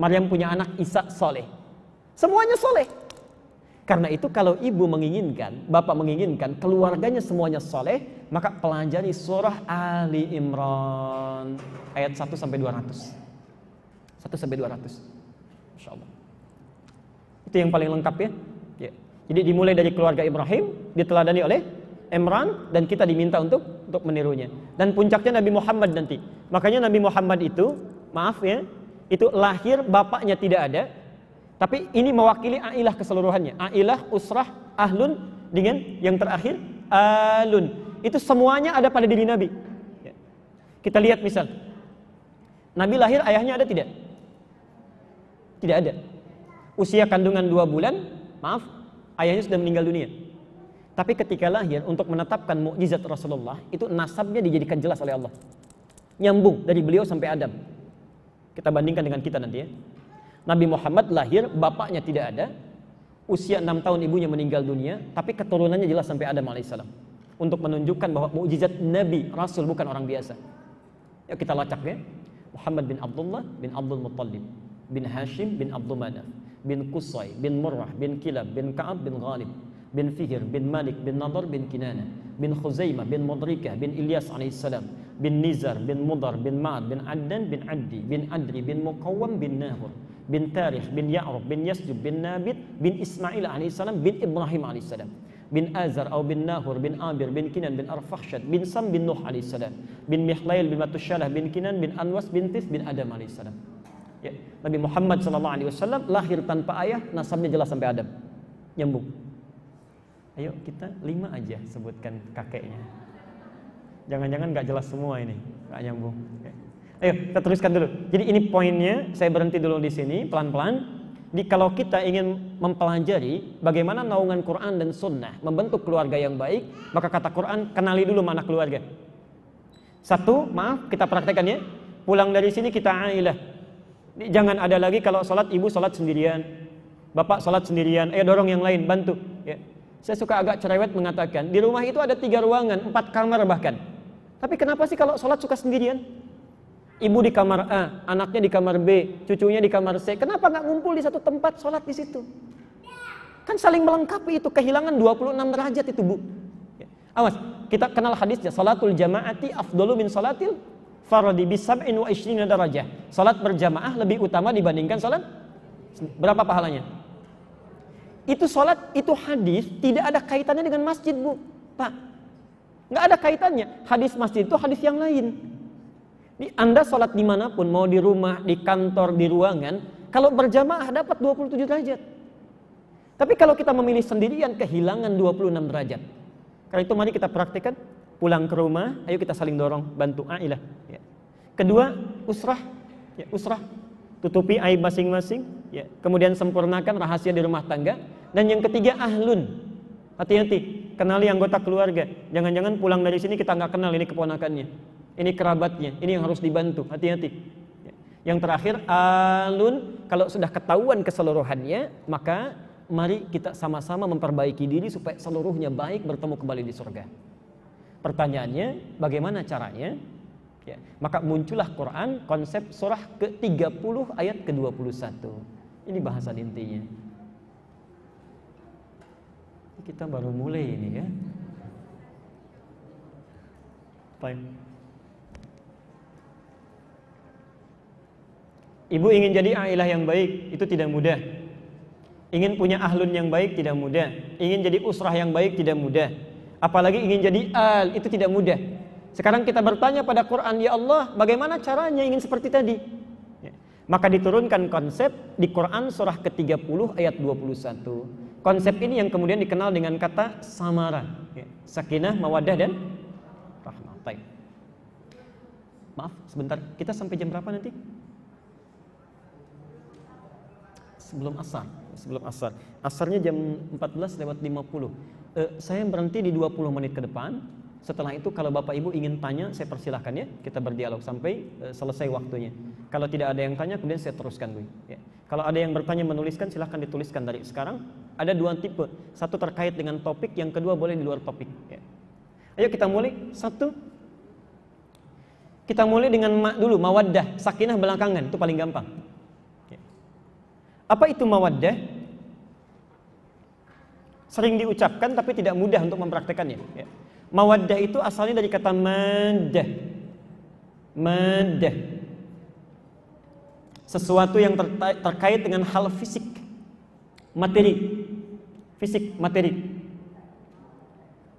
Maryam punya anak Isa Soleh. Semuanya soleh. Karena itu kalau ibu menginginkan, bapak menginginkan keluarganya semuanya soleh, maka pelajari surah Ali Imran ayat 1 sampai 200. 1 sampai 200. Masya Allah. Itu yang paling lengkap ya. Jadi dimulai dari keluarga Ibrahim, diteladani oleh Imran dan kita diminta untuk untuk menirunya. Dan puncaknya Nabi Muhammad nanti. Makanya Nabi Muhammad itu, maaf ya, itu lahir bapaknya tidak ada, tapi ini mewakili ailah keseluruhannya. Ailah, usrah, ahlun dengan yang terakhir alun. Itu semuanya ada pada diri Nabi. Ya. Kita lihat misal, Nabi lahir ayahnya ada tidak? Tidak ada. Usia kandungan dua bulan, maaf, ayahnya sudah meninggal dunia. Tapi ketika lahir untuk menetapkan mukjizat Rasulullah itu nasabnya dijadikan jelas oleh Allah. Nyambung dari beliau sampai Adam. Kita bandingkan dengan kita nanti ya. Nabi Muhammad lahir, bapaknya tidak ada, usia enam tahun ibunya meninggal dunia, tapi keturunannya jelas sampai Adam alaihissalam. Untuk menunjukkan bahwa mukjizat Nabi Rasul bukan orang biasa. Yuk kita lacak ya. Muhammad bin Abdullah bin Abdul Muttalib bin Hashim bin Abdul Manaf بن قصي بن مرح بن كلاب بن كعب بن غالب بن فهر بن مالك بن نضر بن كنانة بن خزيمة بن مضركة بن إلياس عليه السلام بن نزر بن مضر بن معد بن عدن بن عدي بن عدري بن مقوم بن ناهر بن تاريخ بن يعرب بن يسجب بن نابت بن إسماعيل عليه السلام بن إبراهيم عليه السلام بن آزر أو بن ناهر بن آمر بن كنان بن أرفخشد بن سم بن نوح عليه السلام بن محليل بن متشاله بن كنان بن أنوس بن تث بن آدم عليه السلام ya, Nabi Muhammad Sallallahu Alaihi Wasallam lahir tanpa ayah nasabnya jelas sampai Adam nyambung ayo kita lima aja sebutkan kakeknya jangan-jangan nggak jelas semua ini nggak nyambung ya. ayo kita teruskan dulu jadi ini poinnya saya berhenti dulu di sini pelan-pelan di kalau kita ingin mempelajari bagaimana naungan Quran dan Sunnah membentuk keluarga yang baik maka kata Quran kenali dulu mana keluarga satu maaf kita praktekkan ya pulang dari sini kita ailah Jangan ada lagi kalau sholat ibu sholat sendirian, bapak sholat sendirian, eh dorong yang lain, bantu. Ya. Saya suka agak cerewet mengatakan, di rumah itu ada tiga ruangan, empat kamar bahkan. Tapi kenapa sih kalau sholat suka sendirian? Ibu di kamar A, anaknya di kamar B, cucunya di kamar C. Kenapa nggak ngumpul di satu tempat sholat di situ? Kan saling melengkapi itu kehilangan 26 derajat itu bu. Ya. Awas, kita kenal hadisnya. Salatul jamaati afdolu min salatil faradi bi sab'in wa ishrina darajah. Salat berjamaah lebih utama dibandingkan salat berapa pahalanya? Itu salat itu hadis tidak ada kaitannya dengan masjid, Bu. Pak. Nggak ada kaitannya. Hadis masjid itu hadis yang lain. Di Anda salat dimanapun, mau di rumah, di kantor, di ruangan, kalau berjamaah dapat 27 derajat. Tapi kalau kita memilih sendirian kehilangan 26 derajat. Karena itu mari kita praktekkan pulang ke rumah, ayo kita saling dorong, bantu ailah. Ya. Kedua, usrah, ya, usrah, tutupi aib masing-masing, ya. kemudian sempurnakan rahasia di rumah tangga. Dan yang ketiga, ahlun, hati-hati, kenali anggota keluarga. Jangan-jangan pulang dari sini kita nggak kenal ini keponakannya, ini kerabatnya, ini yang harus dibantu, hati-hati. Ya. Yang terakhir, alun, kalau sudah ketahuan keseluruhannya, maka mari kita sama-sama memperbaiki diri supaya seluruhnya baik bertemu kembali di surga. Pertanyaannya, bagaimana caranya? Ya, maka muncullah Quran konsep surah ke-30 ayat ke-21. Ini bahasan intinya. Kita baru mulai ini ya. Baik. Ibu ingin jadi ailah yang baik, itu tidak mudah. Ingin punya ahlun yang baik tidak mudah. Ingin jadi usrah yang baik tidak mudah apalagi ingin jadi al itu tidak mudah sekarang kita bertanya pada Quran ya Allah bagaimana caranya ingin seperti tadi ya. maka diturunkan konsep di Quran surah ke-30 ayat 21 konsep ini yang kemudian dikenal dengan kata samara, ya. sakinah mawadah dan rahmatai. maaf sebentar kita sampai jam berapa nanti sebelum asar sebelum asar asarnya jam 14 lewat 50 eh, saya berhenti di 20 menit ke depan. Setelah itu kalau Bapak Ibu ingin tanya, saya persilahkan ya. Kita berdialog sampai eh, selesai waktunya. Kalau tidak ada yang tanya, kemudian saya teruskan. Bu. Ya. Kalau ada yang bertanya menuliskan, silahkan dituliskan dari sekarang. Ada dua tipe. Satu terkait dengan topik, yang kedua boleh di luar topik. Ya. Ayo kita mulai. Satu, kita mulai dengan ma dulu mawaddah, sakinah belakangan itu paling gampang. Ya. Apa itu mawaddah? sering diucapkan tapi tidak mudah untuk mempraktekannya. Ya. Mawaddah itu asalnya dari kata madah. Madah. Sesuatu yang terkait dengan hal fisik, materi. Fisik, materi.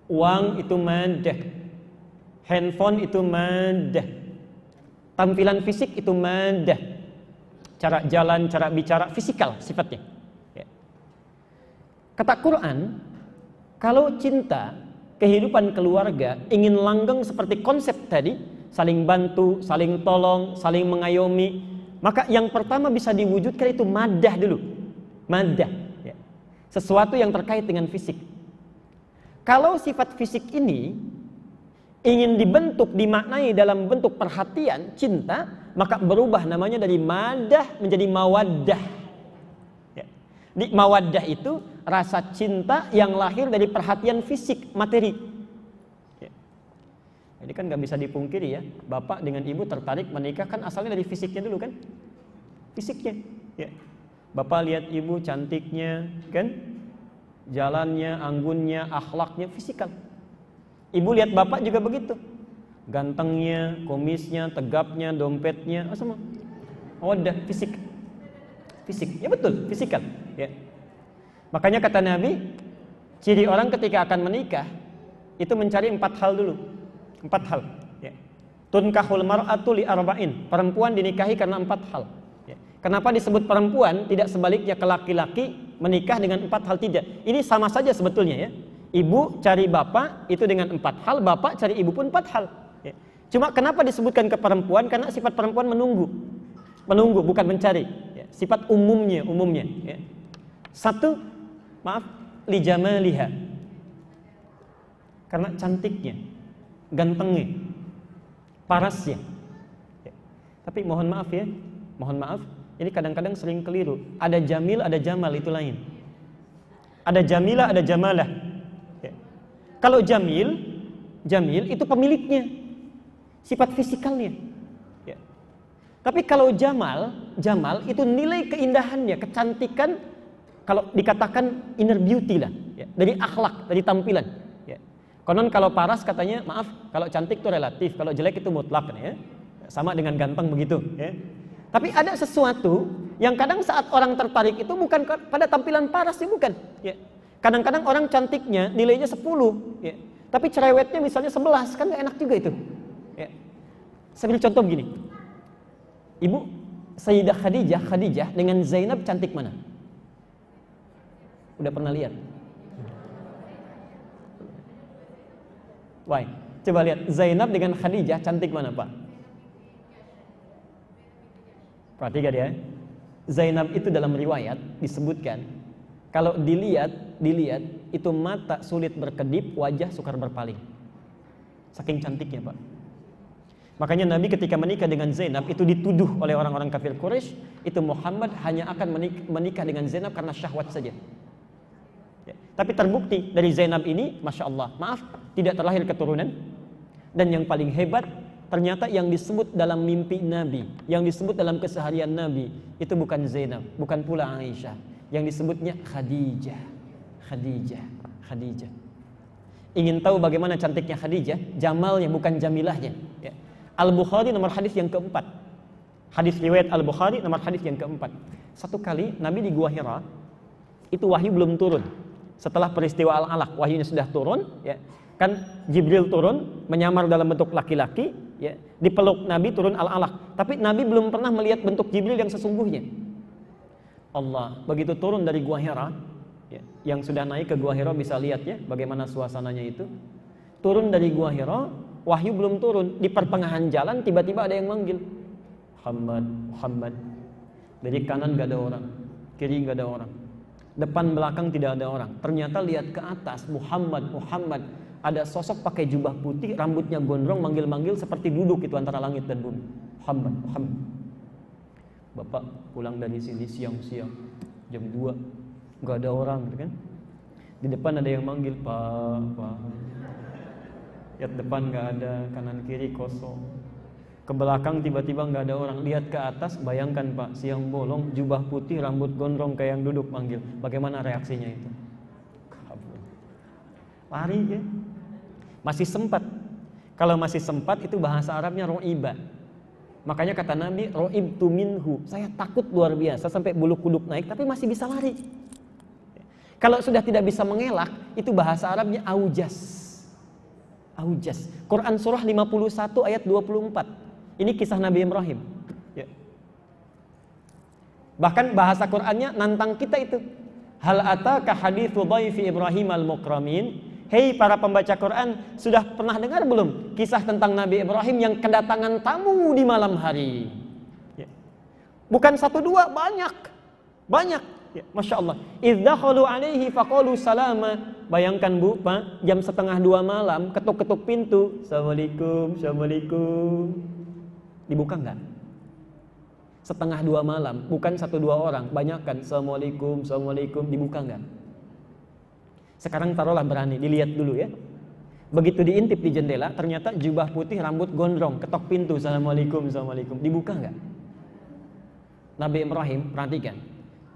Uang itu madah. Handphone itu madah. Tampilan fisik itu madah. Cara jalan, cara bicara, fisikal sifatnya Kata Quran, kalau cinta, kehidupan keluarga ingin langgeng seperti konsep tadi, saling bantu, saling tolong, saling mengayomi, maka yang pertama bisa diwujudkan itu madah dulu. Madah. Ya. Sesuatu yang terkait dengan fisik. Kalau sifat fisik ini ingin dibentuk, dimaknai dalam bentuk perhatian, cinta, maka berubah namanya dari madah menjadi mawadah. Ya. Di mawadah itu rasa cinta yang lahir dari perhatian fisik materi. Jadi ya. kan nggak bisa dipungkiri ya, bapak dengan ibu tertarik menikah kan asalnya dari fisiknya dulu kan, fisiknya. Ya. Bapak lihat ibu cantiknya kan, jalannya, anggunnya, akhlaknya, fisikal. Ibu lihat bapak juga begitu, gantengnya, komisnya, tegapnya, dompetnya, oh semua. Oh, udah fisik, fisik, ya betul, fisikal. Ya Makanya kata Nabi, ciri orang ketika akan menikah itu mencari empat hal dulu. Empat hal. Ya. Tunkahul mar'atu li arba'in. Perempuan dinikahi karena empat hal. Ya. Kenapa disebut perempuan tidak sebaliknya ke laki-laki menikah dengan empat hal tidak? Ini sama saja sebetulnya ya. Ibu cari bapak itu dengan empat hal, bapak cari ibu pun empat hal. Ya. Cuma kenapa disebutkan ke perempuan? Karena sifat perempuan menunggu, menunggu bukan mencari. Ya. Sifat umumnya, umumnya. Satu maaf lijama lihat, karena cantiknya gantengnya parasnya ya. tapi mohon maaf ya mohon maaf ini kadang-kadang sering keliru ada jamil ada jamal itu lain ada jamila ada jamalah ya. kalau jamil jamil itu pemiliknya sifat fisikalnya ya. tapi kalau jamal jamal itu nilai keindahannya kecantikan kalau dikatakan inner beauty lah ya, dari akhlak dari tampilan ya. konon kalau paras katanya maaf kalau cantik itu relatif kalau jelek itu mutlak ya sama dengan ganteng begitu ya. tapi ada sesuatu yang kadang saat orang tertarik itu bukan pada tampilan paras sih bukan ya. kadang-kadang orang cantiknya nilainya 10 ya. tapi cerewetnya misalnya 11 kan gak enak juga itu ya. saya beri contoh begini ibu Sayyidah Khadijah Khadijah dengan Zainab cantik mana? Udah pernah lihat? Why? Coba lihat Zainab dengan Khadijah cantik mana pak? Perhatikan ya. Zainab itu dalam riwayat disebutkan kalau dilihat dilihat itu mata sulit berkedip, wajah sukar berpaling. Saking cantiknya pak. Makanya Nabi ketika menikah dengan Zainab itu dituduh oleh orang-orang kafir Quraisy itu Muhammad hanya akan menikah dengan Zainab karena syahwat saja. Tapi terbukti dari Zainab ini, masya Allah, maaf, tidak terlahir keturunan. Dan yang paling hebat, ternyata yang disebut dalam mimpi Nabi, yang disebut dalam keseharian Nabi, itu bukan Zainab, bukan pula Aisyah. Yang disebutnya Khadijah, Khadijah, Khadijah. Ingin tahu bagaimana cantiknya Khadijah? Jamalnya, bukan jamilahnya. Ya. Al-Bukhari nomor hadis yang keempat. Hadis riwayat Al-Bukhari nomor hadis yang keempat. Satu kali Nabi di Gua Hira, itu wahyu belum turun setelah peristiwa Al-Alaq wahyunya sudah turun ya kan Jibril turun menyamar dalam bentuk laki-laki ya dipeluk Nabi turun Al-Alaq tapi Nabi belum pernah melihat bentuk Jibril yang sesungguhnya Allah begitu turun dari gua Hira ya, yang sudah naik ke gua Hira bisa lihat ya bagaimana suasananya itu turun dari gua Hira wahyu belum turun di pertengahan jalan tiba-tiba ada yang manggil Muhammad Muhammad dari kanan gak ada orang kiri gak ada orang Depan belakang tidak ada orang. Ternyata lihat ke atas Muhammad Muhammad ada sosok pakai jubah putih, rambutnya gondrong, manggil-manggil seperti duduk itu antara langit dan bumi. Muhammad, Muhammad. Bapak pulang dari sini siang-siang jam 2 nggak ada orang gitu kan di depan ada yang manggil pak pak lihat depan nggak ada kanan kiri kosong ke belakang tiba-tiba nggak ada orang lihat ke atas bayangkan pak siang bolong jubah putih rambut gondrong kayak yang duduk manggil bagaimana reaksinya itu kabur lari ya masih sempat kalau masih sempat itu bahasa Arabnya roiba makanya kata Nabi roib tu minhu saya takut luar biasa sampai bulu kuduk naik tapi masih bisa lari kalau sudah tidak bisa mengelak itu bahasa Arabnya aujas aujas Quran surah 51 ayat 24 ini kisah Nabi Ibrahim. Ya. Bahkan bahasa Qur'annya nantang kita itu. Hal ataka hadithu daifi Ibrahim al-mukramin. Hei para pembaca Quran, sudah pernah dengar belum kisah tentang Nabi Ibrahim yang kedatangan tamu di malam hari? Ya. Bukan satu dua, banyak. Banyak. Ya, Masya Allah. Izdakhalu alaihi faqalu salama. Bayangkan bu, pak, jam setengah dua malam, ketuk-ketuk pintu. Assalamualaikum, Assalamualaikum. Dibuka nggak? Setengah dua malam, bukan satu dua orang, banyakkan. Assalamualaikum, Assalamualaikum, dibuka nggak? Sekarang taruhlah berani, dilihat dulu ya. Begitu diintip di jendela, ternyata jubah putih, rambut gondrong, ketok pintu, Assalamualaikum, Assalamualaikum. Dibuka nggak? Nabi Ibrahim, perhatikan.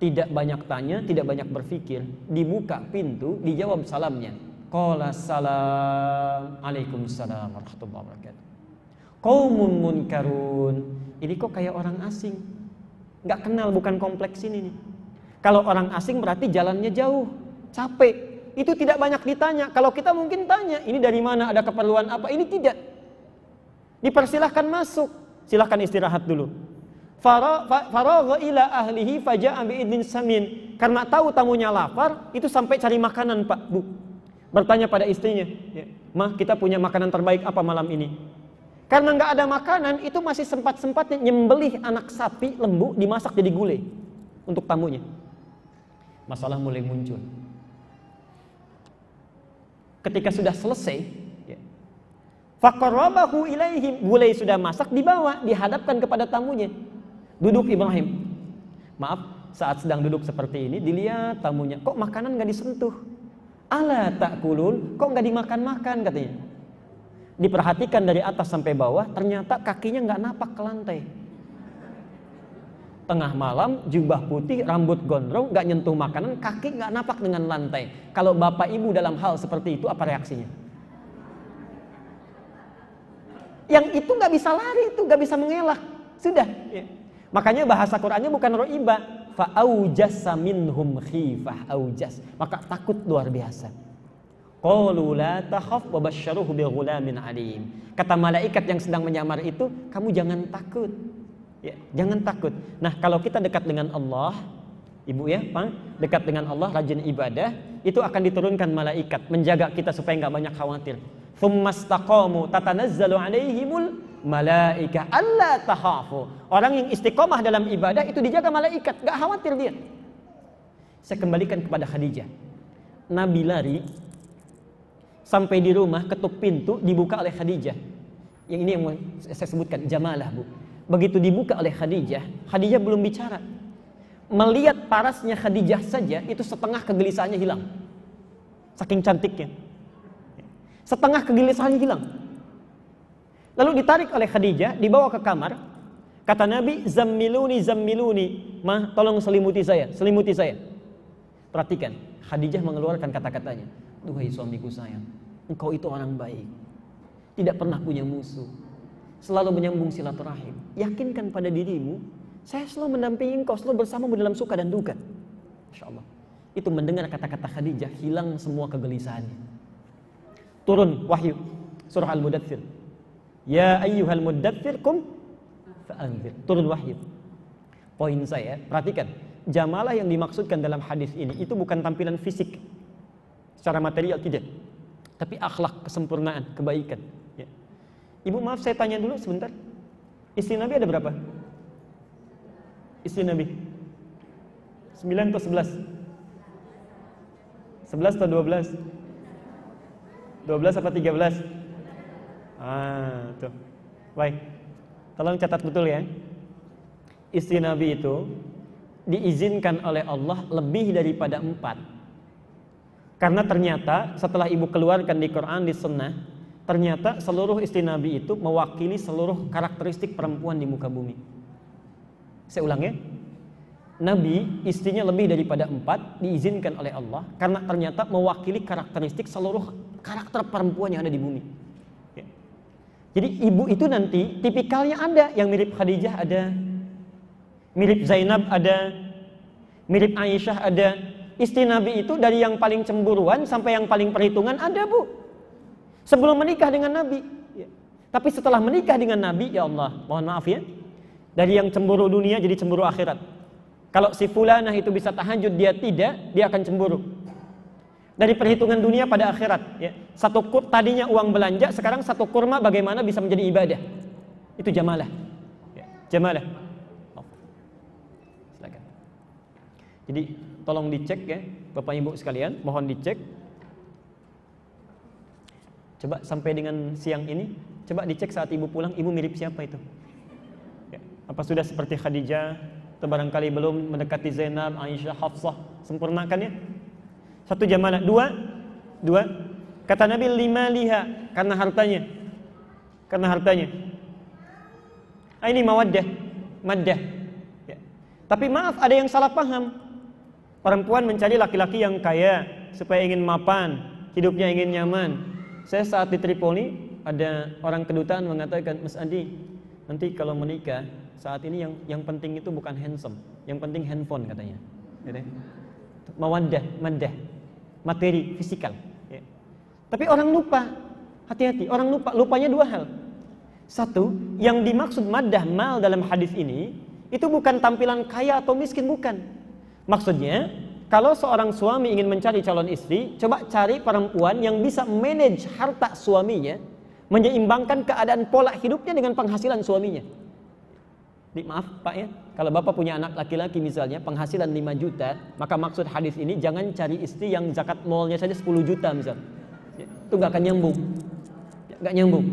Tidak banyak tanya, tidak banyak berpikir. Dibuka pintu, dijawab salamnya. Qala salam alaikum salam warahmatullahi wabarakatuh. Qaumun munkarun. Ini kok kayak orang asing. Nggak kenal bukan kompleks ini nih. Kalau orang asing berarti jalannya jauh, capek. Itu tidak banyak ditanya. Kalau kita mungkin tanya, ini dari mana, ada keperluan apa? Ini tidak. Dipersilahkan masuk. Silahkan istirahat dulu. Faragha ila ahlihi faja'a bi'idnin samin. Karena tahu tamunya lapar, itu sampai cari makanan, Pak, Bu. Bertanya pada istrinya, ya, "Mah, kita punya makanan terbaik apa malam ini?" Karena nggak ada makanan, itu masih sempat-sempatnya nyembelih anak sapi, lembu, dimasak jadi gulai untuk tamunya. Masalah mulai muncul. Ketika sudah selesai, ya, Fakorobahu ilaihim Gulai sudah masak dibawa Dihadapkan kepada tamunya Duduk Ibrahim Maaf saat sedang duduk seperti ini Dilihat tamunya Kok makanan nggak disentuh Ala takulun Kok nggak dimakan-makan katanya diperhatikan dari atas sampai bawah, ternyata kakinya nggak napak ke lantai. Tengah malam, jubah putih, rambut gondrong, nggak nyentuh makanan, kaki nggak napak dengan lantai. Kalau bapak ibu dalam hal seperti itu, apa reaksinya? Yang itu nggak bisa lari, itu nggak bisa mengelak. Sudah. Ya. Makanya bahasa Qurannya bukan roiba. Fa'aujasa minhum khifah aujas. Maka takut luar biasa. Qalu la takhaf wa basyaruhu bi ghulamin alim. Kata malaikat yang sedang menyamar itu, kamu jangan takut. Ya, jangan takut. Nah, kalau kita dekat dengan Allah, Ibu ya, Pang, dekat dengan Allah rajin ibadah, itu akan diturunkan malaikat menjaga kita supaya nggak banyak khawatir. Tsummastaqamu tatanazzalu alaihimul malaika Allah tahafu. Orang yang istiqomah dalam ibadah itu dijaga malaikat, nggak khawatir dia. Saya kembalikan kepada Khadijah. Nabi lari sampai di rumah ketuk pintu dibuka oleh Khadijah. Yang ini yang saya sebutkan jamalah bu. Begitu dibuka oleh Khadijah, Khadijah belum bicara. Melihat parasnya Khadijah saja itu setengah kegelisahannya hilang. Saking cantiknya. Setengah kegelisahannya hilang. Lalu ditarik oleh Khadijah, dibawa ke kamar. Kata Nabi, zamiluni zamiluni, ma tolong selimuti saya, selimuti saya. Perhatikan, Khadijah mengeluarkan kata-katanya. Duhai suamiku sayang, engkau itu orang baik. Tidak pernah punya musuh. Selalu menyambung silaturahim. Yakinkan pada dirimu, saya selalu mendampingi engkau, selalu bersamamu dalam suka dan duka. Masya Allah. Itu mendengar kata-kata Khadijah, hilang semua kegelisahannya. Turun wahyu, surah Al-Mudathir. Ya ayyuhal mudathir kum fa'anzir. Turun wahyu. Poin saya, perhatikan. Jamalah yang dimaksudkan dalam hadis ini itu bukan tampilan fisik, secara material tidak tapi akhlak kesempurnaan kebaikan ya. ibu maaf saya tanya dulu sebentar istri nabi ada berapa istri nabi 9 atau 11 11 atau 12 12 apa 13 ah tuh baik tolong catat betul ya istri nabi itu diizinkan oleh Allah lebih daripada empat karena ternyata setelah ibu keluarkan di Quran di Sunnah, ternyata seluruh istri Nabi itu mewakili seluruh karakteristik perempuan di muka bumi. Saya ulang ya, Nabi istrinya lebih daripada empat diizinkan oleh Allah karena ternyata mewakili karakteristik seluruh karakter perempuan yang ada di bumi. Ya. Jadi ibu itu nanti tipikalnya ada yang mirip Khadijah ada, mirip Zainab ada, mirip Aisyah ada, istri Nabi itu dari yang paling cemburuan sampai yang paling perhitungan ada bu. Sebelum menikah dengan Nabi. Ya. Tapi setelah menikah dengan Nabi, ya Allah, mohon maaf ya. Dari yang cemburu dunia jadi cemburu akhirat. Kalau si fulanah itu bisa tahajud, dia tidak, dia akan cemburu. Dari perhitungan dunia pada akhirat. Ya. Satu kur, tadinya uang belanja, sekarang satu kurma bagaimana bisa menjadi ibadah. Itu jamalah. Ya. Jamalah. Oh. Jadi Tolong dicek ya, Bapak Ibu sekalian, mohon dicek. Coba sampai dengan siang ini, coba dicek saat ibu pulang, ibu mirip siapa itu? Ya. Apa sudah seperti Khadijah? Atau barangkali belum mendekati Zainab, Aisyah, Hafsah. Sempurnakan ya. Satu jamalah. Dua, dua. Kata Nabi lima liha karena hartanya. Karena hartanya. Ah, ini mawaddah, maddah. Ya. Tapi maaf ada yang salah paham. Perempuan mencari laki-laki yang kaya supaya ingin mapan, hidupnya ingin nyaman. Saya saat di Tripoli ada orang kedutaan mengatakan, Mas Andi, nanti kalau menikah saat ini yang yang penting itu bukan handsome, yang penting handphone katanya. Gitu. Ya Mawadah, materi, fisikal. Ya. Tapi orang lupa, hati-hati. Orang lupa, lupanya dua hal. Satu, yang dimaksud madah mal dalam hadis ini itu bukan tampilan kaya atau miskin, bukan Maksudnya, kalau seorang suami ingin mencari calon istri, coba cari perempuan yang bisa manage harta suaminya, menyeimbangkan keadaan pola hidupnya dengan penghasilan suaminya. Di, maaf Pak ya, kalau Bapak punya anak laki-laki misalnya penghasilan 5 juta, maka maksud hadis ini jangan cari istri yang zakat molnya saja 10 juta misalnya. Itu nggak akan nyambung. Ya, nggak nyambung.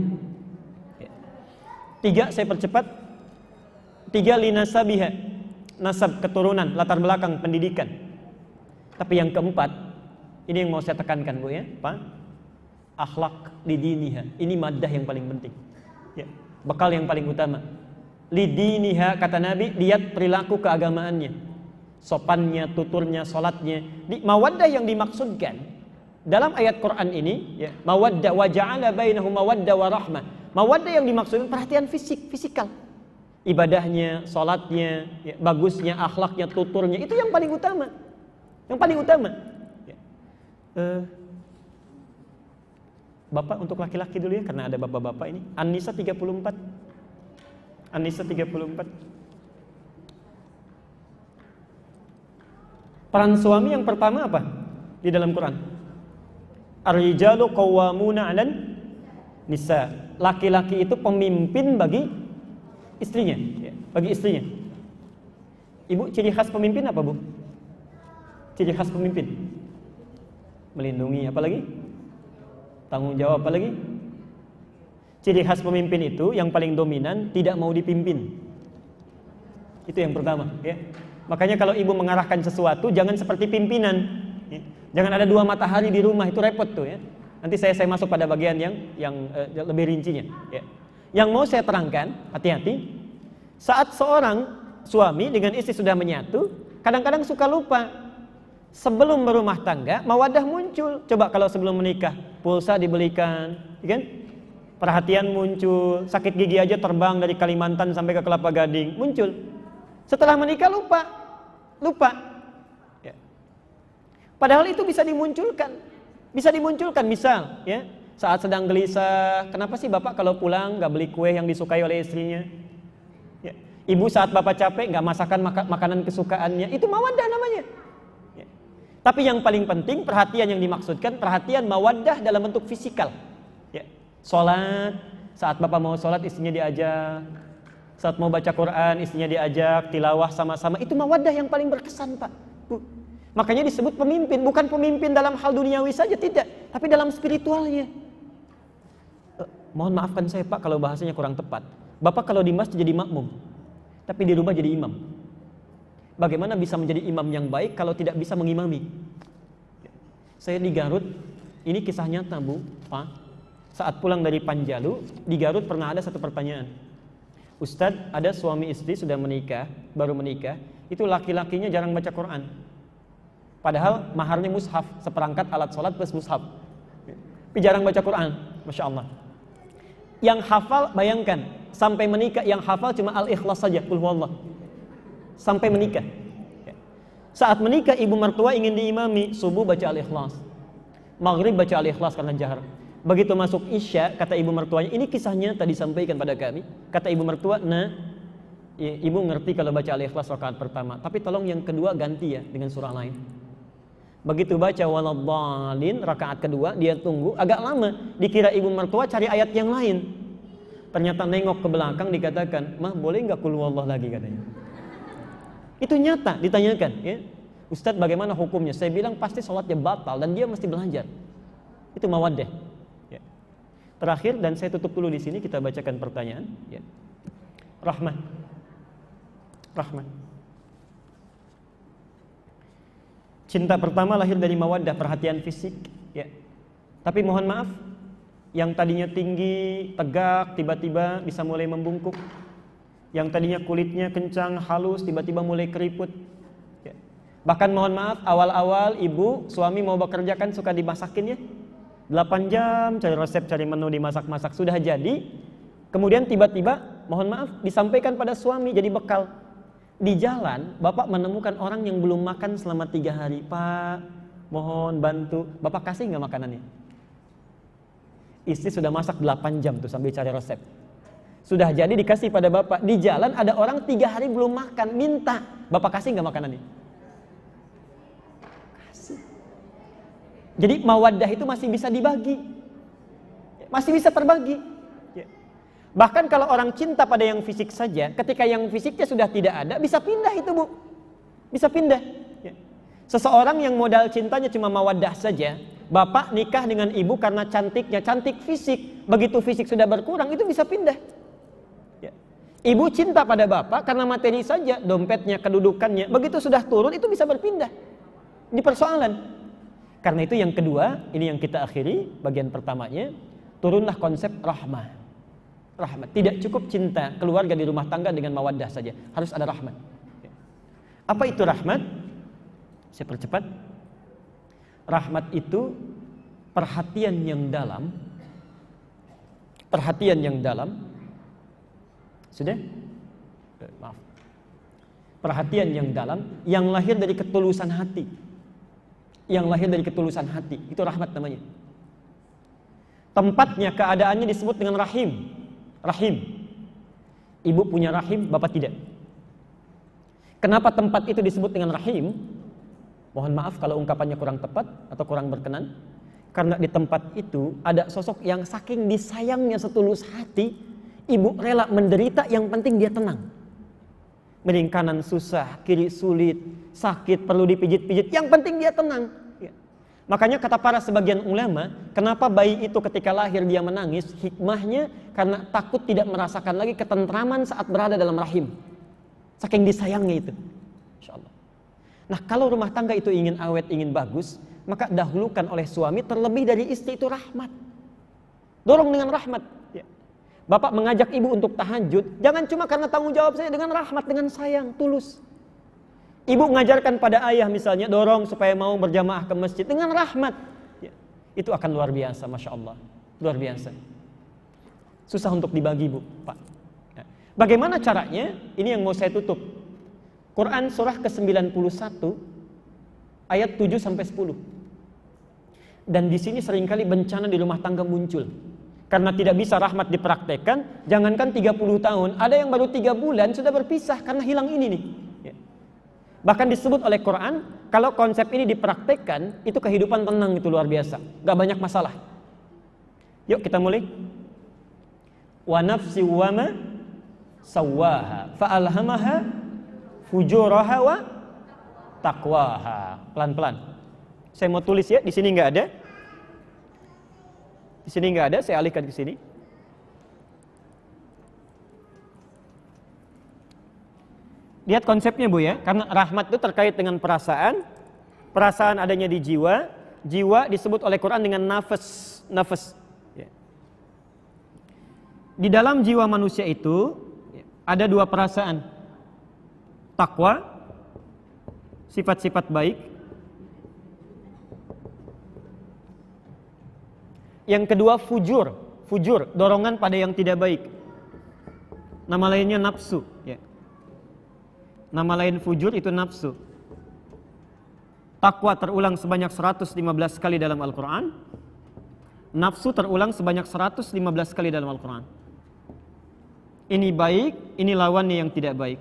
Ya. Tiga, saya percepat. Tiga, lina sabiha nasab, keturunan, latar belakang, pendidikan. Tapi yang keempat, ini yang mau saya tekankan Bu ya, apa Akhlak lidiniha. Ini madah yang paling penting. Ya, bekal yang paling utama. Lidiniha kata Nabi, lihat perilaku keagamaannya. Sopannya, tuturnya, solatnya. Di, mawaddah yang dimaksudkan dalam ayat Quran ini, ya, mawaddah wa ja'ala bainahum mawaddah wa rahmah. Mawaddah yang dimaksudkan perhatian fisik, fisikal ibadahnya, sholatnya, ya, bagusnya, akhlaknya, tuturnya, itu yang paling utama. Yang paling utama. Ya. Uh, bapak untuk laki-laki dulu ya, karena ada bapak-bapak ini. Anissa 34. Anissa 34. Peran suami yang pertama apa? Di dalam Quran. Ar-rijalu qawwamuna 'alan nisa. Laki-laki itu pemimpin bagi istrinya, ya, bagi istrinya. Ibu ciri khas pemimpin apa, Bu? Ciri khas pemimpin. Melindungi apalagi? Tanggung jawab apalagi? Ciri khas pemimpin itu yang paling dominan tidak mau dipimpin. Itu yang pertama, ya. Makanya kalau ibu mengarahkan sesuatu jangan seperti pimpinan. Ya, jangan ada dua matahari di rumah itu repot tuh ya. Nanti saya saya masuk pada bagian yang yang uh, lebih rincinya, ya. Yang mau saya terangkan, hati-hati. Saat seorang suami dengan istri sudah menyatu, kadang-kadang suka lupa. Sebelum berumah tangga, mawadah muncul. Coba kalau sebelum menikah, pulsa dibelikan, ya kan? Perhatian muncul, sakit gigi aja terbang dari Kalimantan sampai ke Kelapa Gading, muncul. Setelah menikah lupa, lupa. Ya. Padahal itu bisa dimunculkan, bisa dimunculkan misal, ya saat sedang gelisah, kenapa sih bapak kalau pulang nggak beli kue yang disukai oleh istrinya? Ya. Ibu saat bapak capek nggak masakan maka makanan kesukaannya, itu mawaddah namanya. Ya. Tapi yang paling penting perhatian yang dimaksudkan perhatian mawaddah dalam bentuk fisikal. Ya. Sholat saat bapak mau sholat istrinya diajak, saat mau baca Quran istrinya diajak, tilawah sama-sama itu mawaddah yang paling berkesan pak. Bu. Makanya disebut pemimpin, bukan pemimpin dalam hal duniawi saja tidak, tapi dalam spiritualnya mohon maafkan saya Pak kalau bahasanya kurang tepat. Bapak kalau di masjid jadi makmum, tapi di rumah jadi imam. Bagaimana bisa menjadi imam yang baik kalau tidak bisa mengimami? Saya di Garut, ini kisah nyata Bu, Pak. Saat pulang dari Panjalu, di Garut pernah ada satu pertanyaan. Ustadz, ada suami istri sudah menikah, baru menikah, itu laki-lakinya jarang baca Quran. Padahal maharnya mushaf, seperangkat alat sholat plus mushaf. Tapi jarang baca Quran, Masya Allah yang hafal bayangkan sampai menikah yang hafal cuma al-ikhlas saja kul sampai menikah ya. saat menikah ibu mertua ingin diimami subuh baca al-ikhlas maghrib baca al-ikhlas karena jahar begitu masuk isya kata ibu mertuanya ini kisahnya tadi sampaikan pada kami kata ibu mertua nah ya, ibu ngerti kalau baca al-ikhlas rakaat pertama tapi tolong yang kedua ganti ya dengan surah lain Begitu baca waladhalin rakaat kedua dia tunggu agak lama dikira ibu mertua cari ayat yang lain. Ternyata nengok ke belakang dikatakan, "Mah, boleh nggak kul Allah lagi?" katanya. Itu nyata ditanyakan, ya. Ustadz bagaimana hukumnya? Saya bilang pasti sholatnya batal dan dia mesti belajar. Itu mawaddah. Ya. Terakhir dan saya tutup dulu di sini kita bacakan pertanyaan. Ya. Rahmat. Rahmat. Cinta pertama lahir dari mawaddah perhatian fisik, ya. Tapi mohon maaf, yang tadinya tinggi, tegak, tiba-tiba bisa mulai membungkuk. Yang tadinya kulitnya kencang, halus, tiba-tiba mulai keriput. Ya. Bahkan mohon maaf, awal-awal ibu, suami mau bekerja kan suka dimasakin ya. 8 jam cari resep, cari menu dimasak-masak sudah jadi. Kemudian tiba-tiba mohon maaf disampaikan pada suami jadi bekal di jalan bapak menemukan orang yang belum makan selama tiga hari pak mohon bantu bapak kasih nggak makanannya istri sudah masak 8 jam tuh sambil cari resep sudah jadi dikasih pada bapak di jalan ada orang tiga hari belum makan minta bapak kasih nggak makanannya kasih jadi mawaddah itu masih bisa dibagi masih bisa terbagi Bahkan kalau orang cinta pada yang fisik saja, ketika yang fisiknya sudah tidak ada, bisa pindah itu bu. Bisa pindah. Ya. Seseorang yang modal cintanya cuma mawadah saja, bapak nikah dengan ibu karena cantiknya, cantik fisik. Begitu fisik sudah berkurang, itu bisa pindah. Ya. Ibu cinta pada bapak karena materi saja, dompetnya, kedudukannya. Begitu sudah turun, itu bisa berpindah. Ini persoalan. Karena itu yang kedua, ini yang kita akhiri, bagian pertamanya, turunlah konsep rahmah rahmat. Tidak cukup cinta keluarga di rumah tangga dengan mawaddah saja. Harus ada rahmat. Apa itu rahmat? Saya percepat. Rahmat itu perhatian yang dalam. Perhatian yang dalam. Sudah? Eh, maaf. Perhatian yang dalam yang lahir dari ketulusan hati. Yang lahir dari ketulusan hati. Itu rahmat namanya. Tempatnya, keadaannya disebut dengan rahim rahim. Ibu punya rahim, bapak tidak. Kenapa tempat itu disebut dengan rahim? Mohon maaf kalau ungkapannya kurang tepat atau kurang berkenan. Karena di tempat itu ada sosok yang saking disayangnya setulus hati, ibu rela menderita yang penting dia tenang. Miring kanan susah, kiri sulit, sakit perlu dipijit-pijit, yang penting dia tenang Makanya kata para sebagian ulama, kenapa bayi itu ketika lahir dia menangis, hikmahnya karena takut tidak merasakan lagi ketentraman saat berada dalam rahim. Saking disayangnya itu. Insya Allah. Nah kalau rumah tangga itu ingin awet, ingin bagus, maka dahulukan oleh suami terlebih dari istri itu rahmat. Dorong dengan rahmat. Ya. Bapak mengajak ibu untuk tahajud, jangan cuma karena tanggung jawab saya dengan rahmat, dengan sayang, tulus. Ibu mengajarkan pada ayah misalnya dorong supaya mau berjamaah ke masjid dengan rahmat. Ya, itu akan luar biasa, masya Allah, luar biasa. Susah untuk dibagi bu, pak. Ya. Bagaimana caranya? Ini yang mau saya tutup. Quran surah ke 91 ayat 7 sampai 10. Dan di sini seringkali bencana di rumah tangga muncul. Karena tidak bisa rahmat dipraktekkan, jangankan 30 tahun, ada yang baru tiga bulan sudah berpisah karena hilang ini nih Bahkan disebut oleh Quran, kalau konsep ini dipraktekkan, itu kehidupan tenang itu luar biasa. Gak banyak masalah. Yuk kita mulai. Wa nafsi wa ma sawaha fa'alhamaha fujuraha wa taqwaha. Pelan-pelan. Saya mau tulis ya, di sini nggak ada. Di sini nggak ada, saya alihkan ke sini. lihat konsepnya Bu ya, karena rahmat itu terkait dengan perasaan, perasaan adanya di jiwa, jiwa disebut oleh Quran dengan nafas, nafas. Ya. Di dalam jiwa manusia itu ya, ada dua perasaan, takwa, sifat-sifat baik. Yang kedua fujur, fujur, dorongan pada yang tidak baik. Nama lainnya nafsu. Nama lain fujur itu nafsu. Takwa terulang sebanyak 115 kali dalam Al-Quran. Nafsu terulang sebanyak 115 kali dalam Al-Quran. Ini baik, ini lawannya yang tidak baik.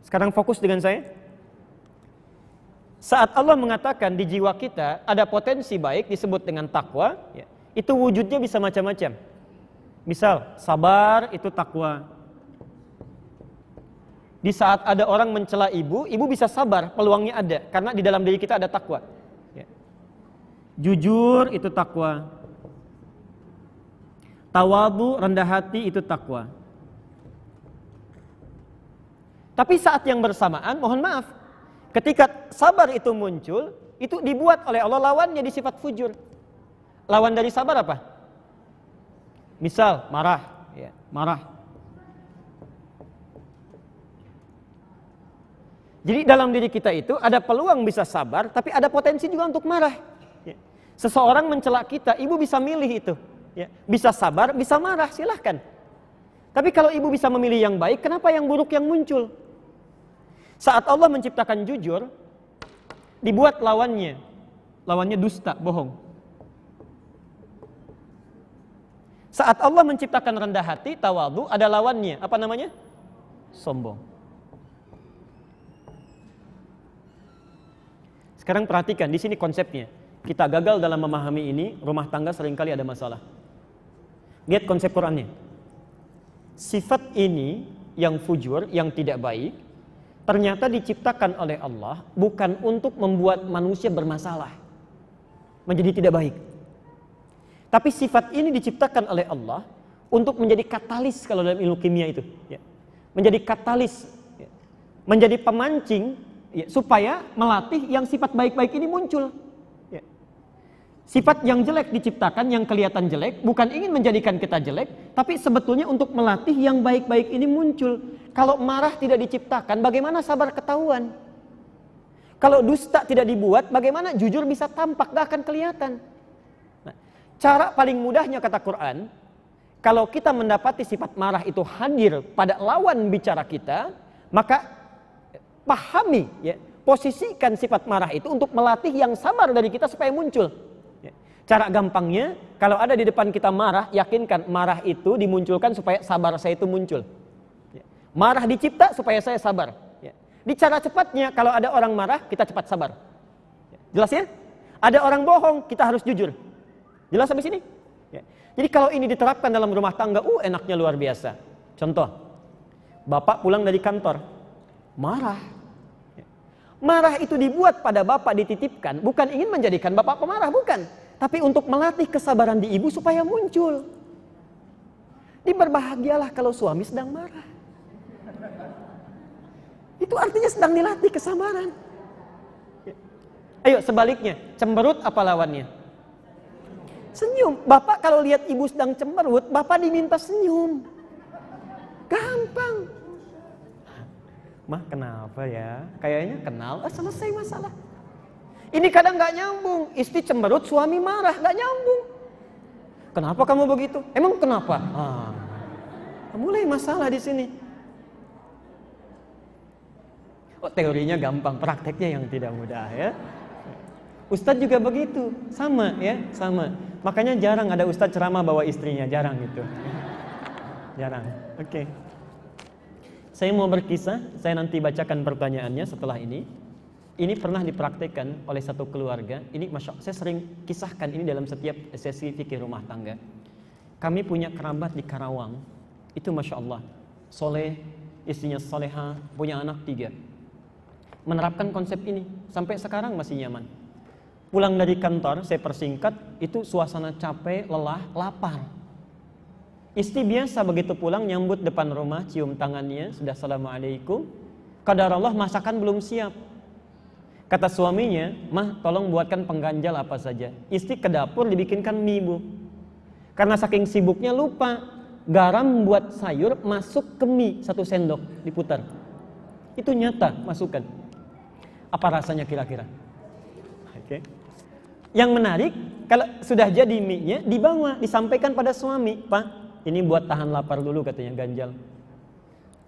Sekarang fokus dengan saya. Saat Allah mengatakan di jiwa kita ada potensi baik disebut dengan takwa, ya, itu wujudnya bisa macam-macam. Misal, sabar itu takwa. Di saat ada orang mencela ibu, ibu bisa sabar, peluangnya ada karena di dalam diri kita ada takwa. Ya. Jujur itu takwa. Tawabu rendah hati itu takwa. Tapi saat yang bersamaan, mohon maaf, ketika sabar itu muncul, itu dibuat oleh Allah lawannya di sifat fujur. Lawan dari sabar apa? Misal marah, ya, marah. Jadi dalam diri kita itu ada peluang bisa sabar, tapi ada potensi juga untuk marah. Ya. Seseorang mencela kita, ibu bisa milih itu. Ya. Bisa sabar, bisa marah, silahkan. Tapi kalau ibu bisa memilih yang baik, kenapa yang buruk yang muncul? Saat Allah menciptakan jujur, dibuat lawannya. Lawannya dusta, bohong. Saat Allah menciptakan rendah hati, tawadu ada lawannya. Apa namanya? Sombong. Sekarang perhatikan di sini konsepnya. Kita gagal dalam memahami ini, rumah tangga seringkali ada masalah. Lihat konsep Qur'annya. Sifat ini yang fujur, yang tidak baik, ternyata diciptakan oleh Allah bukan untuk membuat manusia bermasalah. Menjadi tidak baik. Tapi sifat ini diciptakan oleh Allah untuk menjadi katalis kalau dalam ilmu kimia itu. Ya. Menjadi katalis, ya. menjadi pemancing ya, supaya melatih yang sifat baik-baik ini muncul. Sifat yang jelek diciptakan, yang kelihatan jelek, bukan ingin menjadikan kita jelek, tapi sebetulnya untuk melatih yang baik-baik ini muncul. Kalau marah tidak diciptakan, bagaimana sabar ketahuan? Kalau dusta tidak dibuat, bagaimana jujur bisa tampak, gak akan kelihatan. Cara paling mudahnya kata Quran, kalau kita mendapati sifat marah itu hadir pada lawan bicara kita, maka pahami ya, posisikan sifat marah itu untuk melatih yang sabar dari kita supaya muncul. Ya, cara gampangnya, kalau ada di depan kita marah, yakinkan marah itu dimunculkan supaya sabar saya itu muncul. Ya, marah dicipta supaya saya sabar. Ya, di cara cepatnya, kalau ada orang marah, kita cepat sabar. Jelas ya? Ada orang bohong, kita harus jujur. Jelas sampai sini? Ya. Jadi kalau ini diterapkan dalam rumah tangga, uh enaknya luar biasa. Contoh, bapak pulang dari kantor, marah. Ya. Marah itu dibuat pada bapak dititipkan, bukan ingin menjadikan bapak pemarah, bukan. Tapi untuk melatih kesabaran di ibu supaya muncul. diberbahagialah berbahagialah kalau suami sedang marah. Itu artinya sedang dilatih kesabaran. Ya. Ayo sebaliknya, cemberut apa lawannya? Senyum. Bapak kalau lihat ibu sedang cemberut, bapak diminta senyum. Gampang. Mah kenapa ya? Kayaknya kenal, ah, selesai masalah. Ini kadang gak nyambung. Istri cemberut, suami marah, Gak nyambung. Kenapa kamu begitu? Emang kenapa? Ah. Mulai masalah di sini. Oh, teorinya gampang, prakteknya yang tidak mudah ya. Ustadz juga begitu, sama ya, sama. Makanya jarang ada ustadz ceramah bawa istrinya, jarang gitu. jarang. Oke. Okay. Saya mau berkisah, saya nanti bacakan pertanyaannya setelah ini. Ini pernah dipraktekkan oleh satu keluarga. Ini masya saya sering kisahkan ini dalam setiap sesi fikir rumah tangga. Kami punya kerabat di Karawang. Itu masya Allah. Soleh, istrinya soleha, punya anak tiga. Menerapkan konsep ini sampai sekarang masih nyaman Pulang dari kantor, saya persingkat, itu suasana capek, lelah, lapar. Istri biasa begitu pulang nyambut depan rumah, cium tangannya, sudah assalamualaikum. Kadar Allah masakan belum siap. Kata suaminya, mah tolong buatkan pengganjal apa saja. Istri ke dapur dibikinkan mie bu. Karena saking sibuknya lupa, garam buat sayur masuk ke mie satu sendok diputar. Itu nyata masukkan. Apa rasanya kira-kira? Oke. Okay. Yang menarik, kalau sudah jadi mie-nya dibawa, disampaikan pada suami, "Pak, ini buat tahan lapar dulu," katanya ganjal.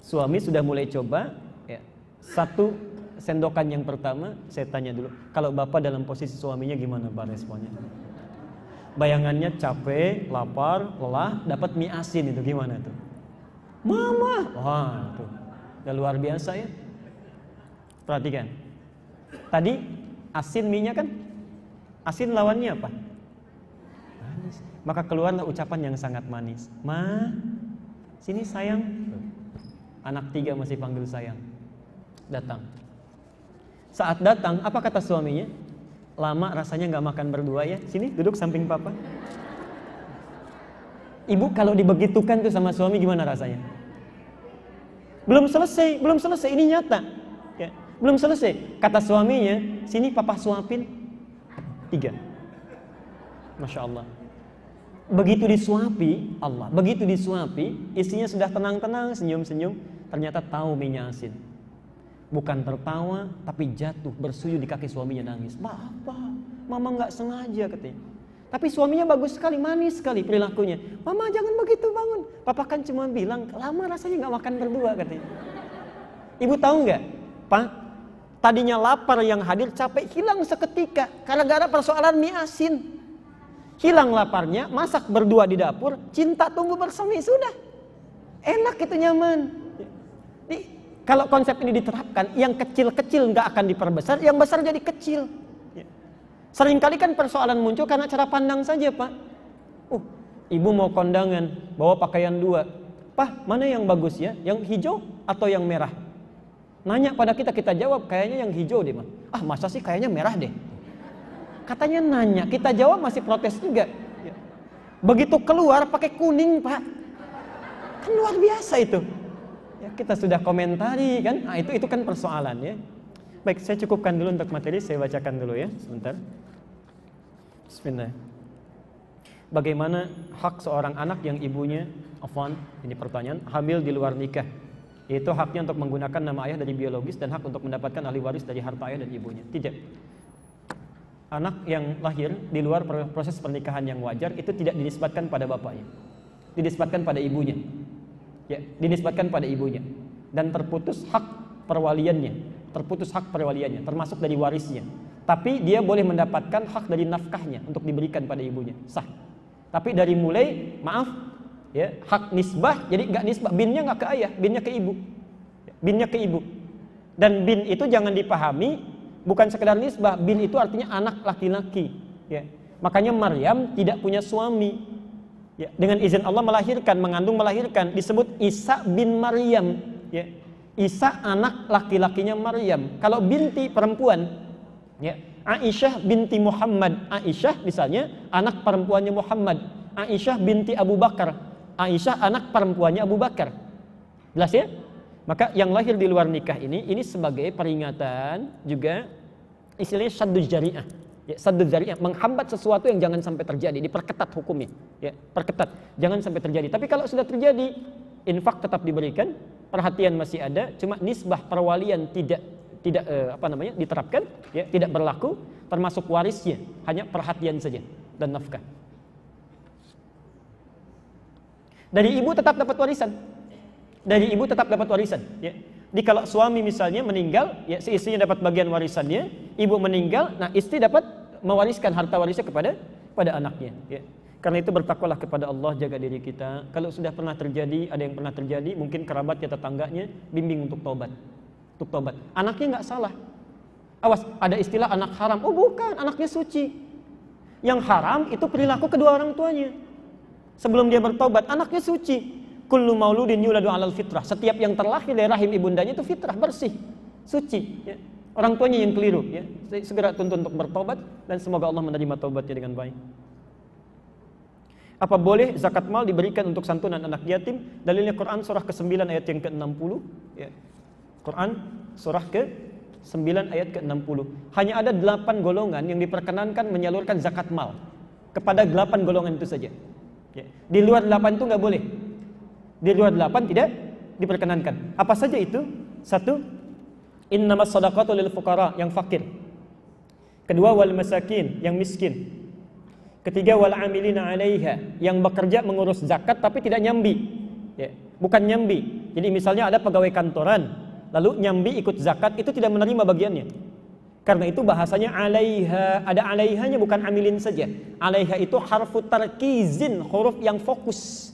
Suami sudah mulai coba, ya, satu sendokan yang pertama, saya tanya dulu, kalau bapak dalam posisi suaminya gimana pak responnya? Bayangannya capek, lapar, lelah, dapat mie asin itu gimana tuh? Mama, wah itu udah ya, luar biasa ya. Perhatikan, tadi asin mie-nya kan Asin lawannya apa? Manis. Maka keluarlah ucapan yang sangat manis. Ma, sini sayang. Anak tiga masih panggil sayang. Datang. Saat datang, apa kata suaminya? Lama rasanya nggak makan berdua ya. Sini duduk samping papa. Ibu kalau dibegitukan tuh sama suami gimana rasanya? Belum selesai, belum selesai. Ini nyata. Ya. Belum selesai. Kata suaminya, sini papa suapin Tiga. Masya Allah. Begitu disuapi Allah, begitu disuapi, istrinya sudah tenang-tenang, senyum-senyum, ternyata tahu minyak asin. Bukan tertawa, tapi jatuh bersujud di kaki suaminya nangis. Bapak, mama nggak sengaja katanya. Tapi suaminya bagus sekali, manis sekali perilakunya. Mama jangan begitu bangun. Papa kan cuma bilang, lama rasanya nggak makan berdua katanya. Ibu tahu nggak? Pak, Tadinya lapar yang hadir capek hilang seketika karena gara persoalan mie asin. Hilang laparnya, masak berdua di dapur, cinta tumbuh bersemi sudah. Enak itu nyaman. kalau konsep ini diterapkan, yang kecil-kecil nggak akan diperbesar, yang besar jadi kecil. Ya. Seringkali kan persoalan muncul karena cara pandang saja, Pak. Uh, ibu mau kondangan, bawa pakaian dua. Pak, mana yang bagus ya? Yang hijau atau yang merah? Nanya pada kita, kita jawab, kayaknya yang hijau deh, mah. Ah, masa sih kayaknya merah deh. Katanya nanya, kita jawab masih protes juga. Begitu keluar pakai kuning, Pak. Kan luar biasa itu. Ya, kita sudah komentari kan. Nah, itu itu kan persoalan ya. Baik, saya cukupkan dulu untuk materi, saya bacakan dulu ya, sebentar. Bismillah. Bagaimana hak seorang anak yang ibunya afwan ini pertanyaan hamil di luar nikah yaitu haknya untuk menggunakan nama ayah dari biologis dan hak untuk mendapatkan ahli waris dari harta ayah dan ibunya. Tidak. Anak yang lahir di luar proses pernikahan yang wajar itu tidak dinisbatkan pada bapaknya. Dinisbatkan pada ibunya. Ya, dinisbatkan pada ibunya dan terputus hak perwaliannya, terputus hak perwaliannya termasuk dari warisnya. Tapi dia boleh mendapatkan hak dari nafkahnya untuk diberikan pada ibunya. Sah. Tapi dari mulai, maaf, ya hak nisbah jadi nggak nisbah binnya nggak ke ayah binnya ke ibu binnya ke ibu dan bin itu jangan dipahami bukan sekedar nisbah bin itu artinya anak laki-laki ya makanya Maryam tidak punya suami ya dengan izin Allah melahirkan mengandung melahirkan disebut Isa bin Maryam ya Isa anak laki-lakinya Maryam kalau binti perempuan ya Aisyah binti Muhammad Aisyah misalnya anak perempuannya Muhammad Aisyah binti Abu Bakar Aisyah anak perempuannya Abu Bakar. Jelas ya? Maka yang lahir di luar nikah ini ini sebagai peringatan juga istilahnya saddu jariah. Ya, saddu jariah menghambat sesuatu yang jangan sampai terjadi, diperketat hukumnya. Ya, perketat, jangan sampai terjadi. Tapi kalau sudah terjadi, infak tetap diberikan, perhatian masih ada, cuma nisbah perwalian tidak tidak eh, apa namanya diterapkan, ya, tidak berlaku termasuk warisnya, hanya perhatian saja dan nafkah. Dari ibu tetap dapat warisan. Dari ibu tetap dapat warisan. Ya. Jadi kalau suami misalnya meninggal, ya si istrinya dapat bagian warisannya. Ibu meninggal, nah istri dapat mewariskan harta warisnya kepada pada anaknya. Ya. Karena itu bertakwalah kepada Allah, jaga diri kita. Kalau sudah pernah terjadi, ada yang pernah terjadi, mungkin kerabat ya tetangganya, bimbing untuk taubat. Untuk taubat. Anaknya nggak salah. Awas, ada istilah anak haram. Oh bukan, anaknya suci. Yang haram itu perilaku kedua orang tuanya sebelum dia bertobat anaknya suci kullu mauludin yuladu alal fitrah setiap yang terlahir dari rahim ibundanya itu fitrah bersih suci ya. orang tuanya yang keliru ya segera tuntun untuk bertobat dan semoga Allah menerima taubatnya dengan baik apa boleh zakat mal diberikan untuk santunan anak yatim dalilnya Quran surah ke-9 ayat yang ke-60 ya Quran surah ke 9 ayat ke-60. Hanya ada 8 golongan yang diperkenankan menyalurkan zakat mal kepada 8 golongan itu saja. Ya. Di luar delapan itu nggak boleh. Di luar delapan tidak diperkenankan. Apa saja itu? Satu, innamas sadaqatu lil fuqara yang fakir. Kedua wal masakin yang miskin. Ketiga wal amilina alaiha yang bekerja mengurus zakat tapi tidak nyambi. Ya. Bukan nyambi. Jadi misalnya ada pegawai kantoran lalu nyambi ikut zakat itu tidak menerima bagiannya. Karena itu bahasanya alaiha, ada alaihanya bukan amilin saja. Alaiha itu harfu tarkizin, huruf yang fokus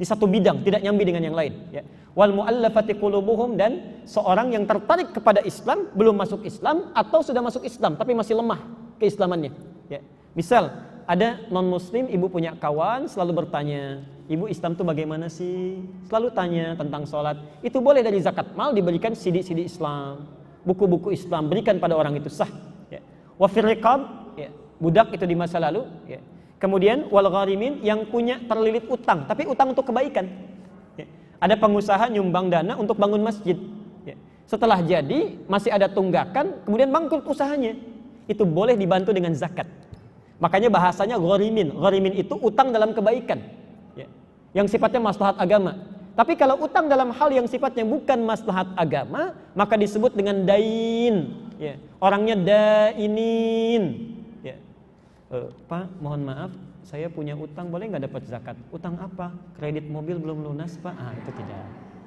di satu bidang, tidak nyambi dengan yang lain. Ya. Wal mu'allafati qulubuhum dan seorang yang tertarik kepada Islam, belum masuk Islam atau sudah masuk Islam tapi masih lemah keislamannya. Ya. Misal ada non muslim ibu punya kawan selalu bertanya ibu Islam tuh bagaimana sih selalu tanya tentang sholat itu boleh dari zakat mal diberikan sidik-sidik Islam buku-buku Islam berikan pada orang itu sah ya. wafir riqab ya, budak itu di masa lalu ya. kemudian wal gharimin yang punya terlilit utang tapi utang untuk kebaikan ya. ada pengusaha nyumbang dana untuk bangun masjid ya. setelah jadi masih ada tunggakan kemudian bangkrut usahanya itu boleh dibantu dengan zakat makanya bahasanya gharimin gharimin itu utang dalam kebaikan ya. yang sifatnya maslahat agama tapi kalau utang dalam hal yang sifatnya bukan maslahat agama, maka disebut dengan dain. Ya. Orangnya dainin. Ya. E, Pak, mohon maaf, saya punya utang, boleh nggak dapat zakat? Utang apa? Kredit mobil belum lunas, Pak? Ah, itu tidak.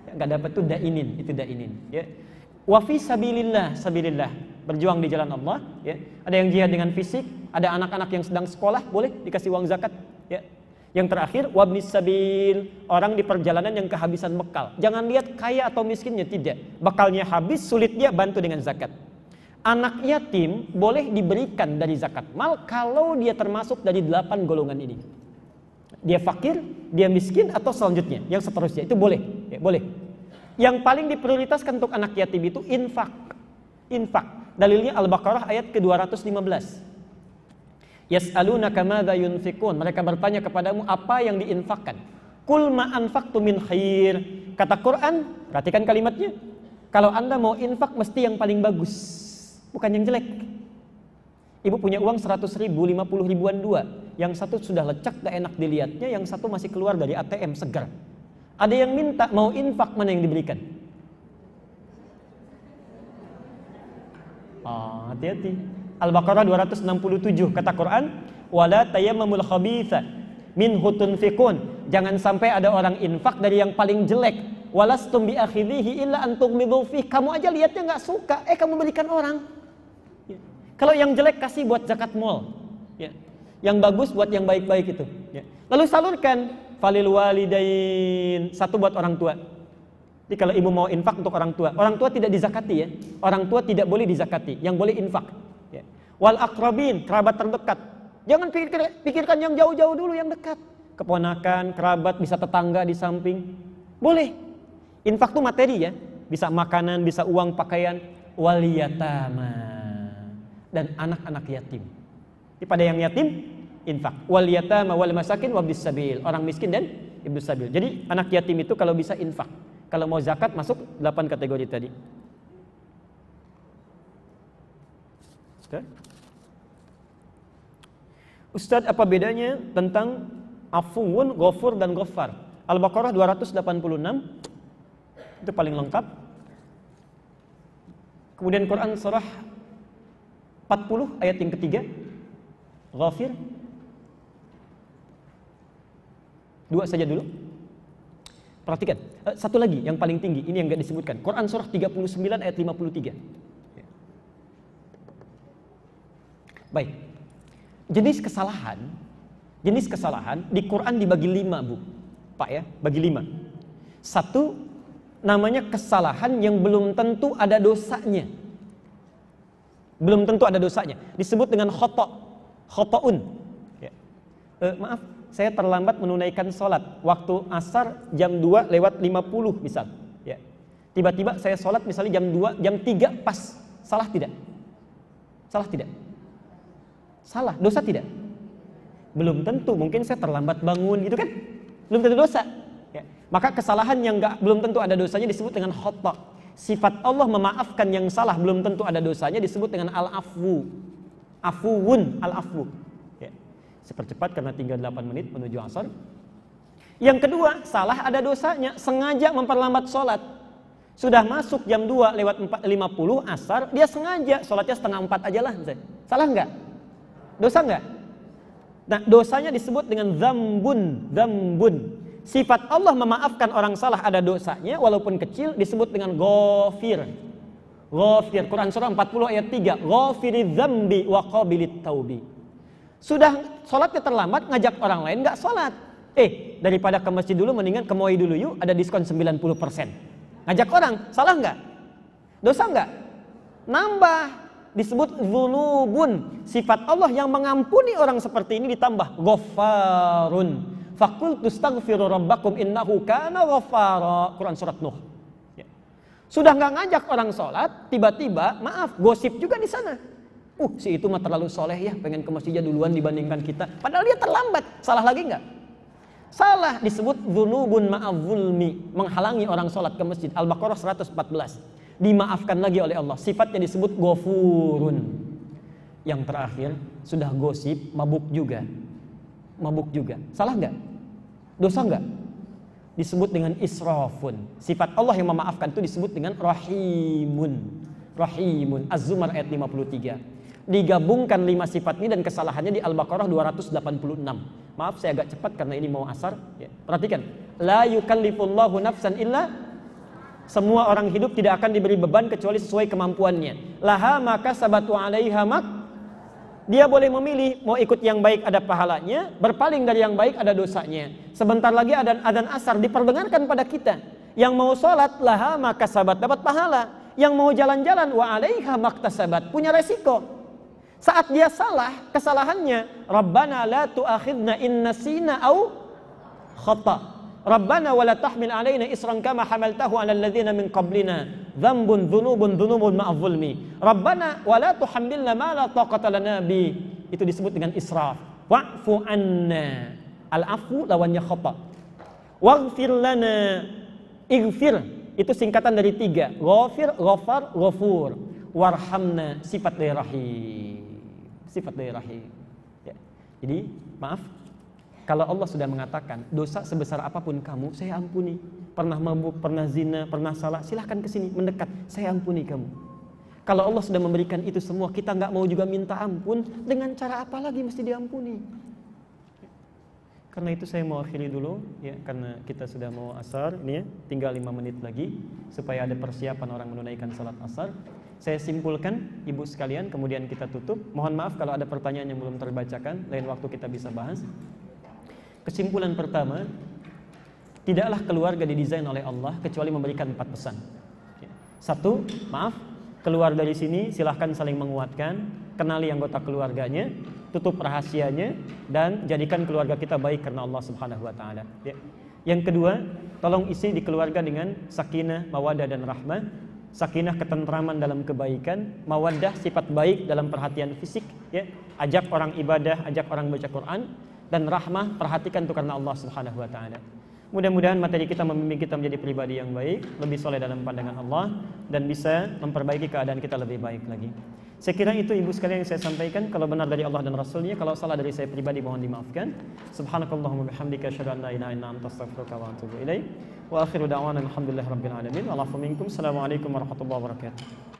Ya, nggak dapat itu dainin, itu dainin. Ya. Wafi sabilillah, sabilillah. Berjuang di jalan Allah. Ya. Ada yang jihad dengan fisik, ada anak-anak yang sedang sekolah, boleh dikasih uang zakat. Ya yang terakhir, wabnis sabil, orang di perjalanan yang kehabisan bekal. Jangan lihat kaya atau miskinnya, tidak. Bekalnya habis, sulit dia bantu dengan zakat. Anak yatim boleh diberikan dari zakat mal kalau dia termasuk dari delapan golongan ini. Dia fakir, dia miskin, atau selanjutnya, yang seterusnya, itu boleh. Ya, boleh. Yang paling diprioritaskan untuk anak yatim itu infak. Infak. Dalilnya Al-Baqarah ayat ke-215. Yas'alunaka madza yunfikun? Mereka bertanya kepadamu apa yang diinfakkan. Kul ma anfaqtu min khair. Kata Quran, perhatikan kalimatnya. Kalau Anda mau infak mesti yang paling bagus, bukan yang jelek. Ibu punya uang 100 ribu, 50 ribuan dua. Yang satu sudah lecak, gak enak dilihatnya. Yang satu masih keluar dari ATM, segar. Ada yang minta, mau infak, mana yang diberikan? ah Oh, hati -hati. Al-Baqarah 267 kata Quran, "Wala tayammamul khabitsa min hutun fikun." Jangan sampai ada orang infak dari yang paling jelek. Walastum bi akhidhihi illa an tughmidu Kamu aja lihatnya nggak suka, eh kamu belikan orang. Ya. Kalau yang jelek kasih buat zakat mall. Ya. Yang bagus buat yang baik-baik itu. Ya. Lalu salurkan falil walidain, satu buat orang tua. Jadi kalau ibu mau infak untuk orang tua, orang tua tidak dizakati ya. Orang tua tidak boleh dizakati, yang boleh infak wal akrobin kerabat terdekat jangan pikir, pikirkan yang jauh-jauh dulu yang dekat keponakan kerabat bisa tetangga di samping boleh infak tuh materi ya bisa makanan bisa uang pakaian wal yatama dan anak-anak yatim Jadi pada yang yatim infak wal yatama wal masakin wal sabil orang miskin dan ibnu sabil jadi anak yatim itu kalau bisa infak kalau mau zakat masuk 8 kategori tadi Ustaz. Ustadz apa bedanya tentang afun, gofur dan gofar? Al-Baqarah 286 itu paling lengkap. Kemudian Quran surah 40 ayat yang ketiga. Ghafir. Dua saja dulu. Perhatikan, eh, satu lagi yang paling tinggi, ini yang nggak disebutkan. Quran surah 39 ayat 53. Baik. Jenis kesalahan, jenis kesalahan di Quran dibagi lima, Bu. Pak ya, bagi lima. Satu, namanya kesalahan yang belum tentu ada dosanya. Belum tentu ada dosanya. Disebut dengan khotok, khotoun. Ya. E, maaf, saya terlambat menunaikan sholat. Waktu asar jam 2 lewat 50 misal. tiba ya. Tiba-tiba saya sholat misalnya jam 2, jam 3 pas. Salah tidak? Salah tidak? Salah, dosa hmm. tidak? Belum tentu, mungkin saya terlambat bangun gitu kan? Belum tentu dosa. Ya. Maka kesalahan yang gak, belum tentu ada dosanya disebut dengan khotok. Sifat Allah memaafkan yang salah belum tentu ada dosanya disebut dengan al-afwu. Afuwun al-afwu. Ya. Sepercepat karena tinggal 8 menit menuju asar. Yang kedua, salah ada dosanya, sengaja memperlambat sholat. Sudah masuk jam 2 lewat 4, 50 asar, dia sengaja sholatnya setengah 4 aja lah. Salah enggak Dosa enggak? Nah, dosanya disebut dengan zambun, zambun. Sifat Allah memaafkan orang salah ada dosanya walaupun kecil disebut dengan ghafir. Ghafir Quran surah 40 ayat 3, ghafiri zambi wa qabilit taubi. Sudah sholatnya terlambat ngajak orang lain nggak sholat. Eh, daripada ke masjid dulu mendingan ke MOI dulu yuk, ada diskon 90%. Ngajak orang, salah nggak? Dosa nggak? Nambah disebut dzunubun. Sifat Allah yang mengampuni orang seperti ini ditambah ghaffarun. fakultus tustaghfiru rabbakum innahu kana ghaffara. Quran surat Nuh. Ya. Sudah nggak ngajak orang sholat, tiba-tiba maaf gosip juga di sana. Uh, si itu mah terlalu soleh ya, pengen ke masjidnya duluan dibandingkan kita. Padahal dia terlambat, salah lagi nggak? Salah disebut dzunubun ma'adzulmi, menghalangi orang sholat ke masjid. Al-Baqarah 114 dimaafkan lagi oleh Allah. Sifatnya disebut gofurun. Yang terakhir, sudah gosip, mabuk juga. Mabuk juga. Salah nggak? Dosa nggak? Disebut dengan israfun. Sifat Allah yang memaafkan itu disebut dengan rahimun. Rahimun. Az-Zumar ayat 53. Digabungkan lima sifat ini dan kesalahannya di Al-Baqarah 286. Maaf saya agak cepat karena ini mau asar. Ya. Perhatikan. La yukallifullahu nafsan illa semua orang hidup tidak akan diberi beban kecuali sesuai kemampuannya. Laha maka sabatu alaiha mak. Dia boleh memilih mau ikut yang baik ada pahalanya, berpaling dari yang baik ada dosanya. Sebentar lagi ada adan asar diperdengarkan pada kita. Yang mau sholat laha maka sabat dapat pahala. Yang mau jalan-jalan wa alaiha tasabat punya resiko. Saat dia salah, kesalahannya Rabbana la tu'akhidna in nasina au khata. ربنا ولا تحمل علينا إسرا كما حملته على الذين من قبلنا ذنب ذنوب ذنوب مع الظلم ربنا ولا تحملنا ما لا طاقة لنا به itu disebut dengan israf wa'fu anna al-afu lawannya khata waghfir lana ighfir itu singkatan dari tiga ghafir ghafar ghafur warhamna sifat dari rahim sifat dari rahim ya. jadi maaf Kalau Allah sudah mengatakan dosa sebesar apapun kamu, saya ampuni. Pernah mabuk, pernah zina, pernah salah, silahkan ke sini mendekat, saya ampuni kamu. Kalau Allah sudah memberikan itu semua, kita nggak mau juga minta ampun dengan cara apa lagi mesti diampuni? Karena itu saya mau akhiri dulu ya karena kita sudah mau asar ini ya, tinggal lima menit lagi supaya ada persiapan orang menunaikan salat asar. Saya simpulkan Ibu sekalian kemudian kita tutup. Mohon maaf kalau ada pertanyaan yang belum terbacakan, lain waktu kita bisa bahas. Kesimpulan pertama, tidaklah keluarga didesain oleh Allah kecuali memberikan empat pesan. Satu, maaf, keluar dari sini silahkan saling menguatkan, kenali anggota keluarganya, tutup rahasianya, dan jadikan keluarga kita baik karena Allah Subhanahu Wa Taala. Ya. Yang kedua, tolong isi di keluarga dengan sakinah, mawadah, dan rahmah. Sakinah ketentraman dalam kebaikan, mawadah sifat baik dalam perhatian fisik, ya. ajak orang ibadah, ajak orang baca Quran, dan rahmah perhatikan itu karena Allah Subhanahu wa taala. Mudah-mudahan materi kita membimbing kita menjadi pribadi yang baik, lebih soleh dalam pandangan Allah dan bisa memperbaiki keadaan kita lebih baik lagi. Saya kira itu ibu sekalian yang saya sampaikan kalau benar dari Allah dan Rasulnya kalau salah dari saya pribadi mohon dimaafkan. Subhanakallahumma bihamdika asyhadu an la ilaha illa anta astaghfiruka wa atubu ilaik. Wa akhiru da'wana alhamdulillahi rabbil alamin. Alafu warahmatullahi wabarakatuh.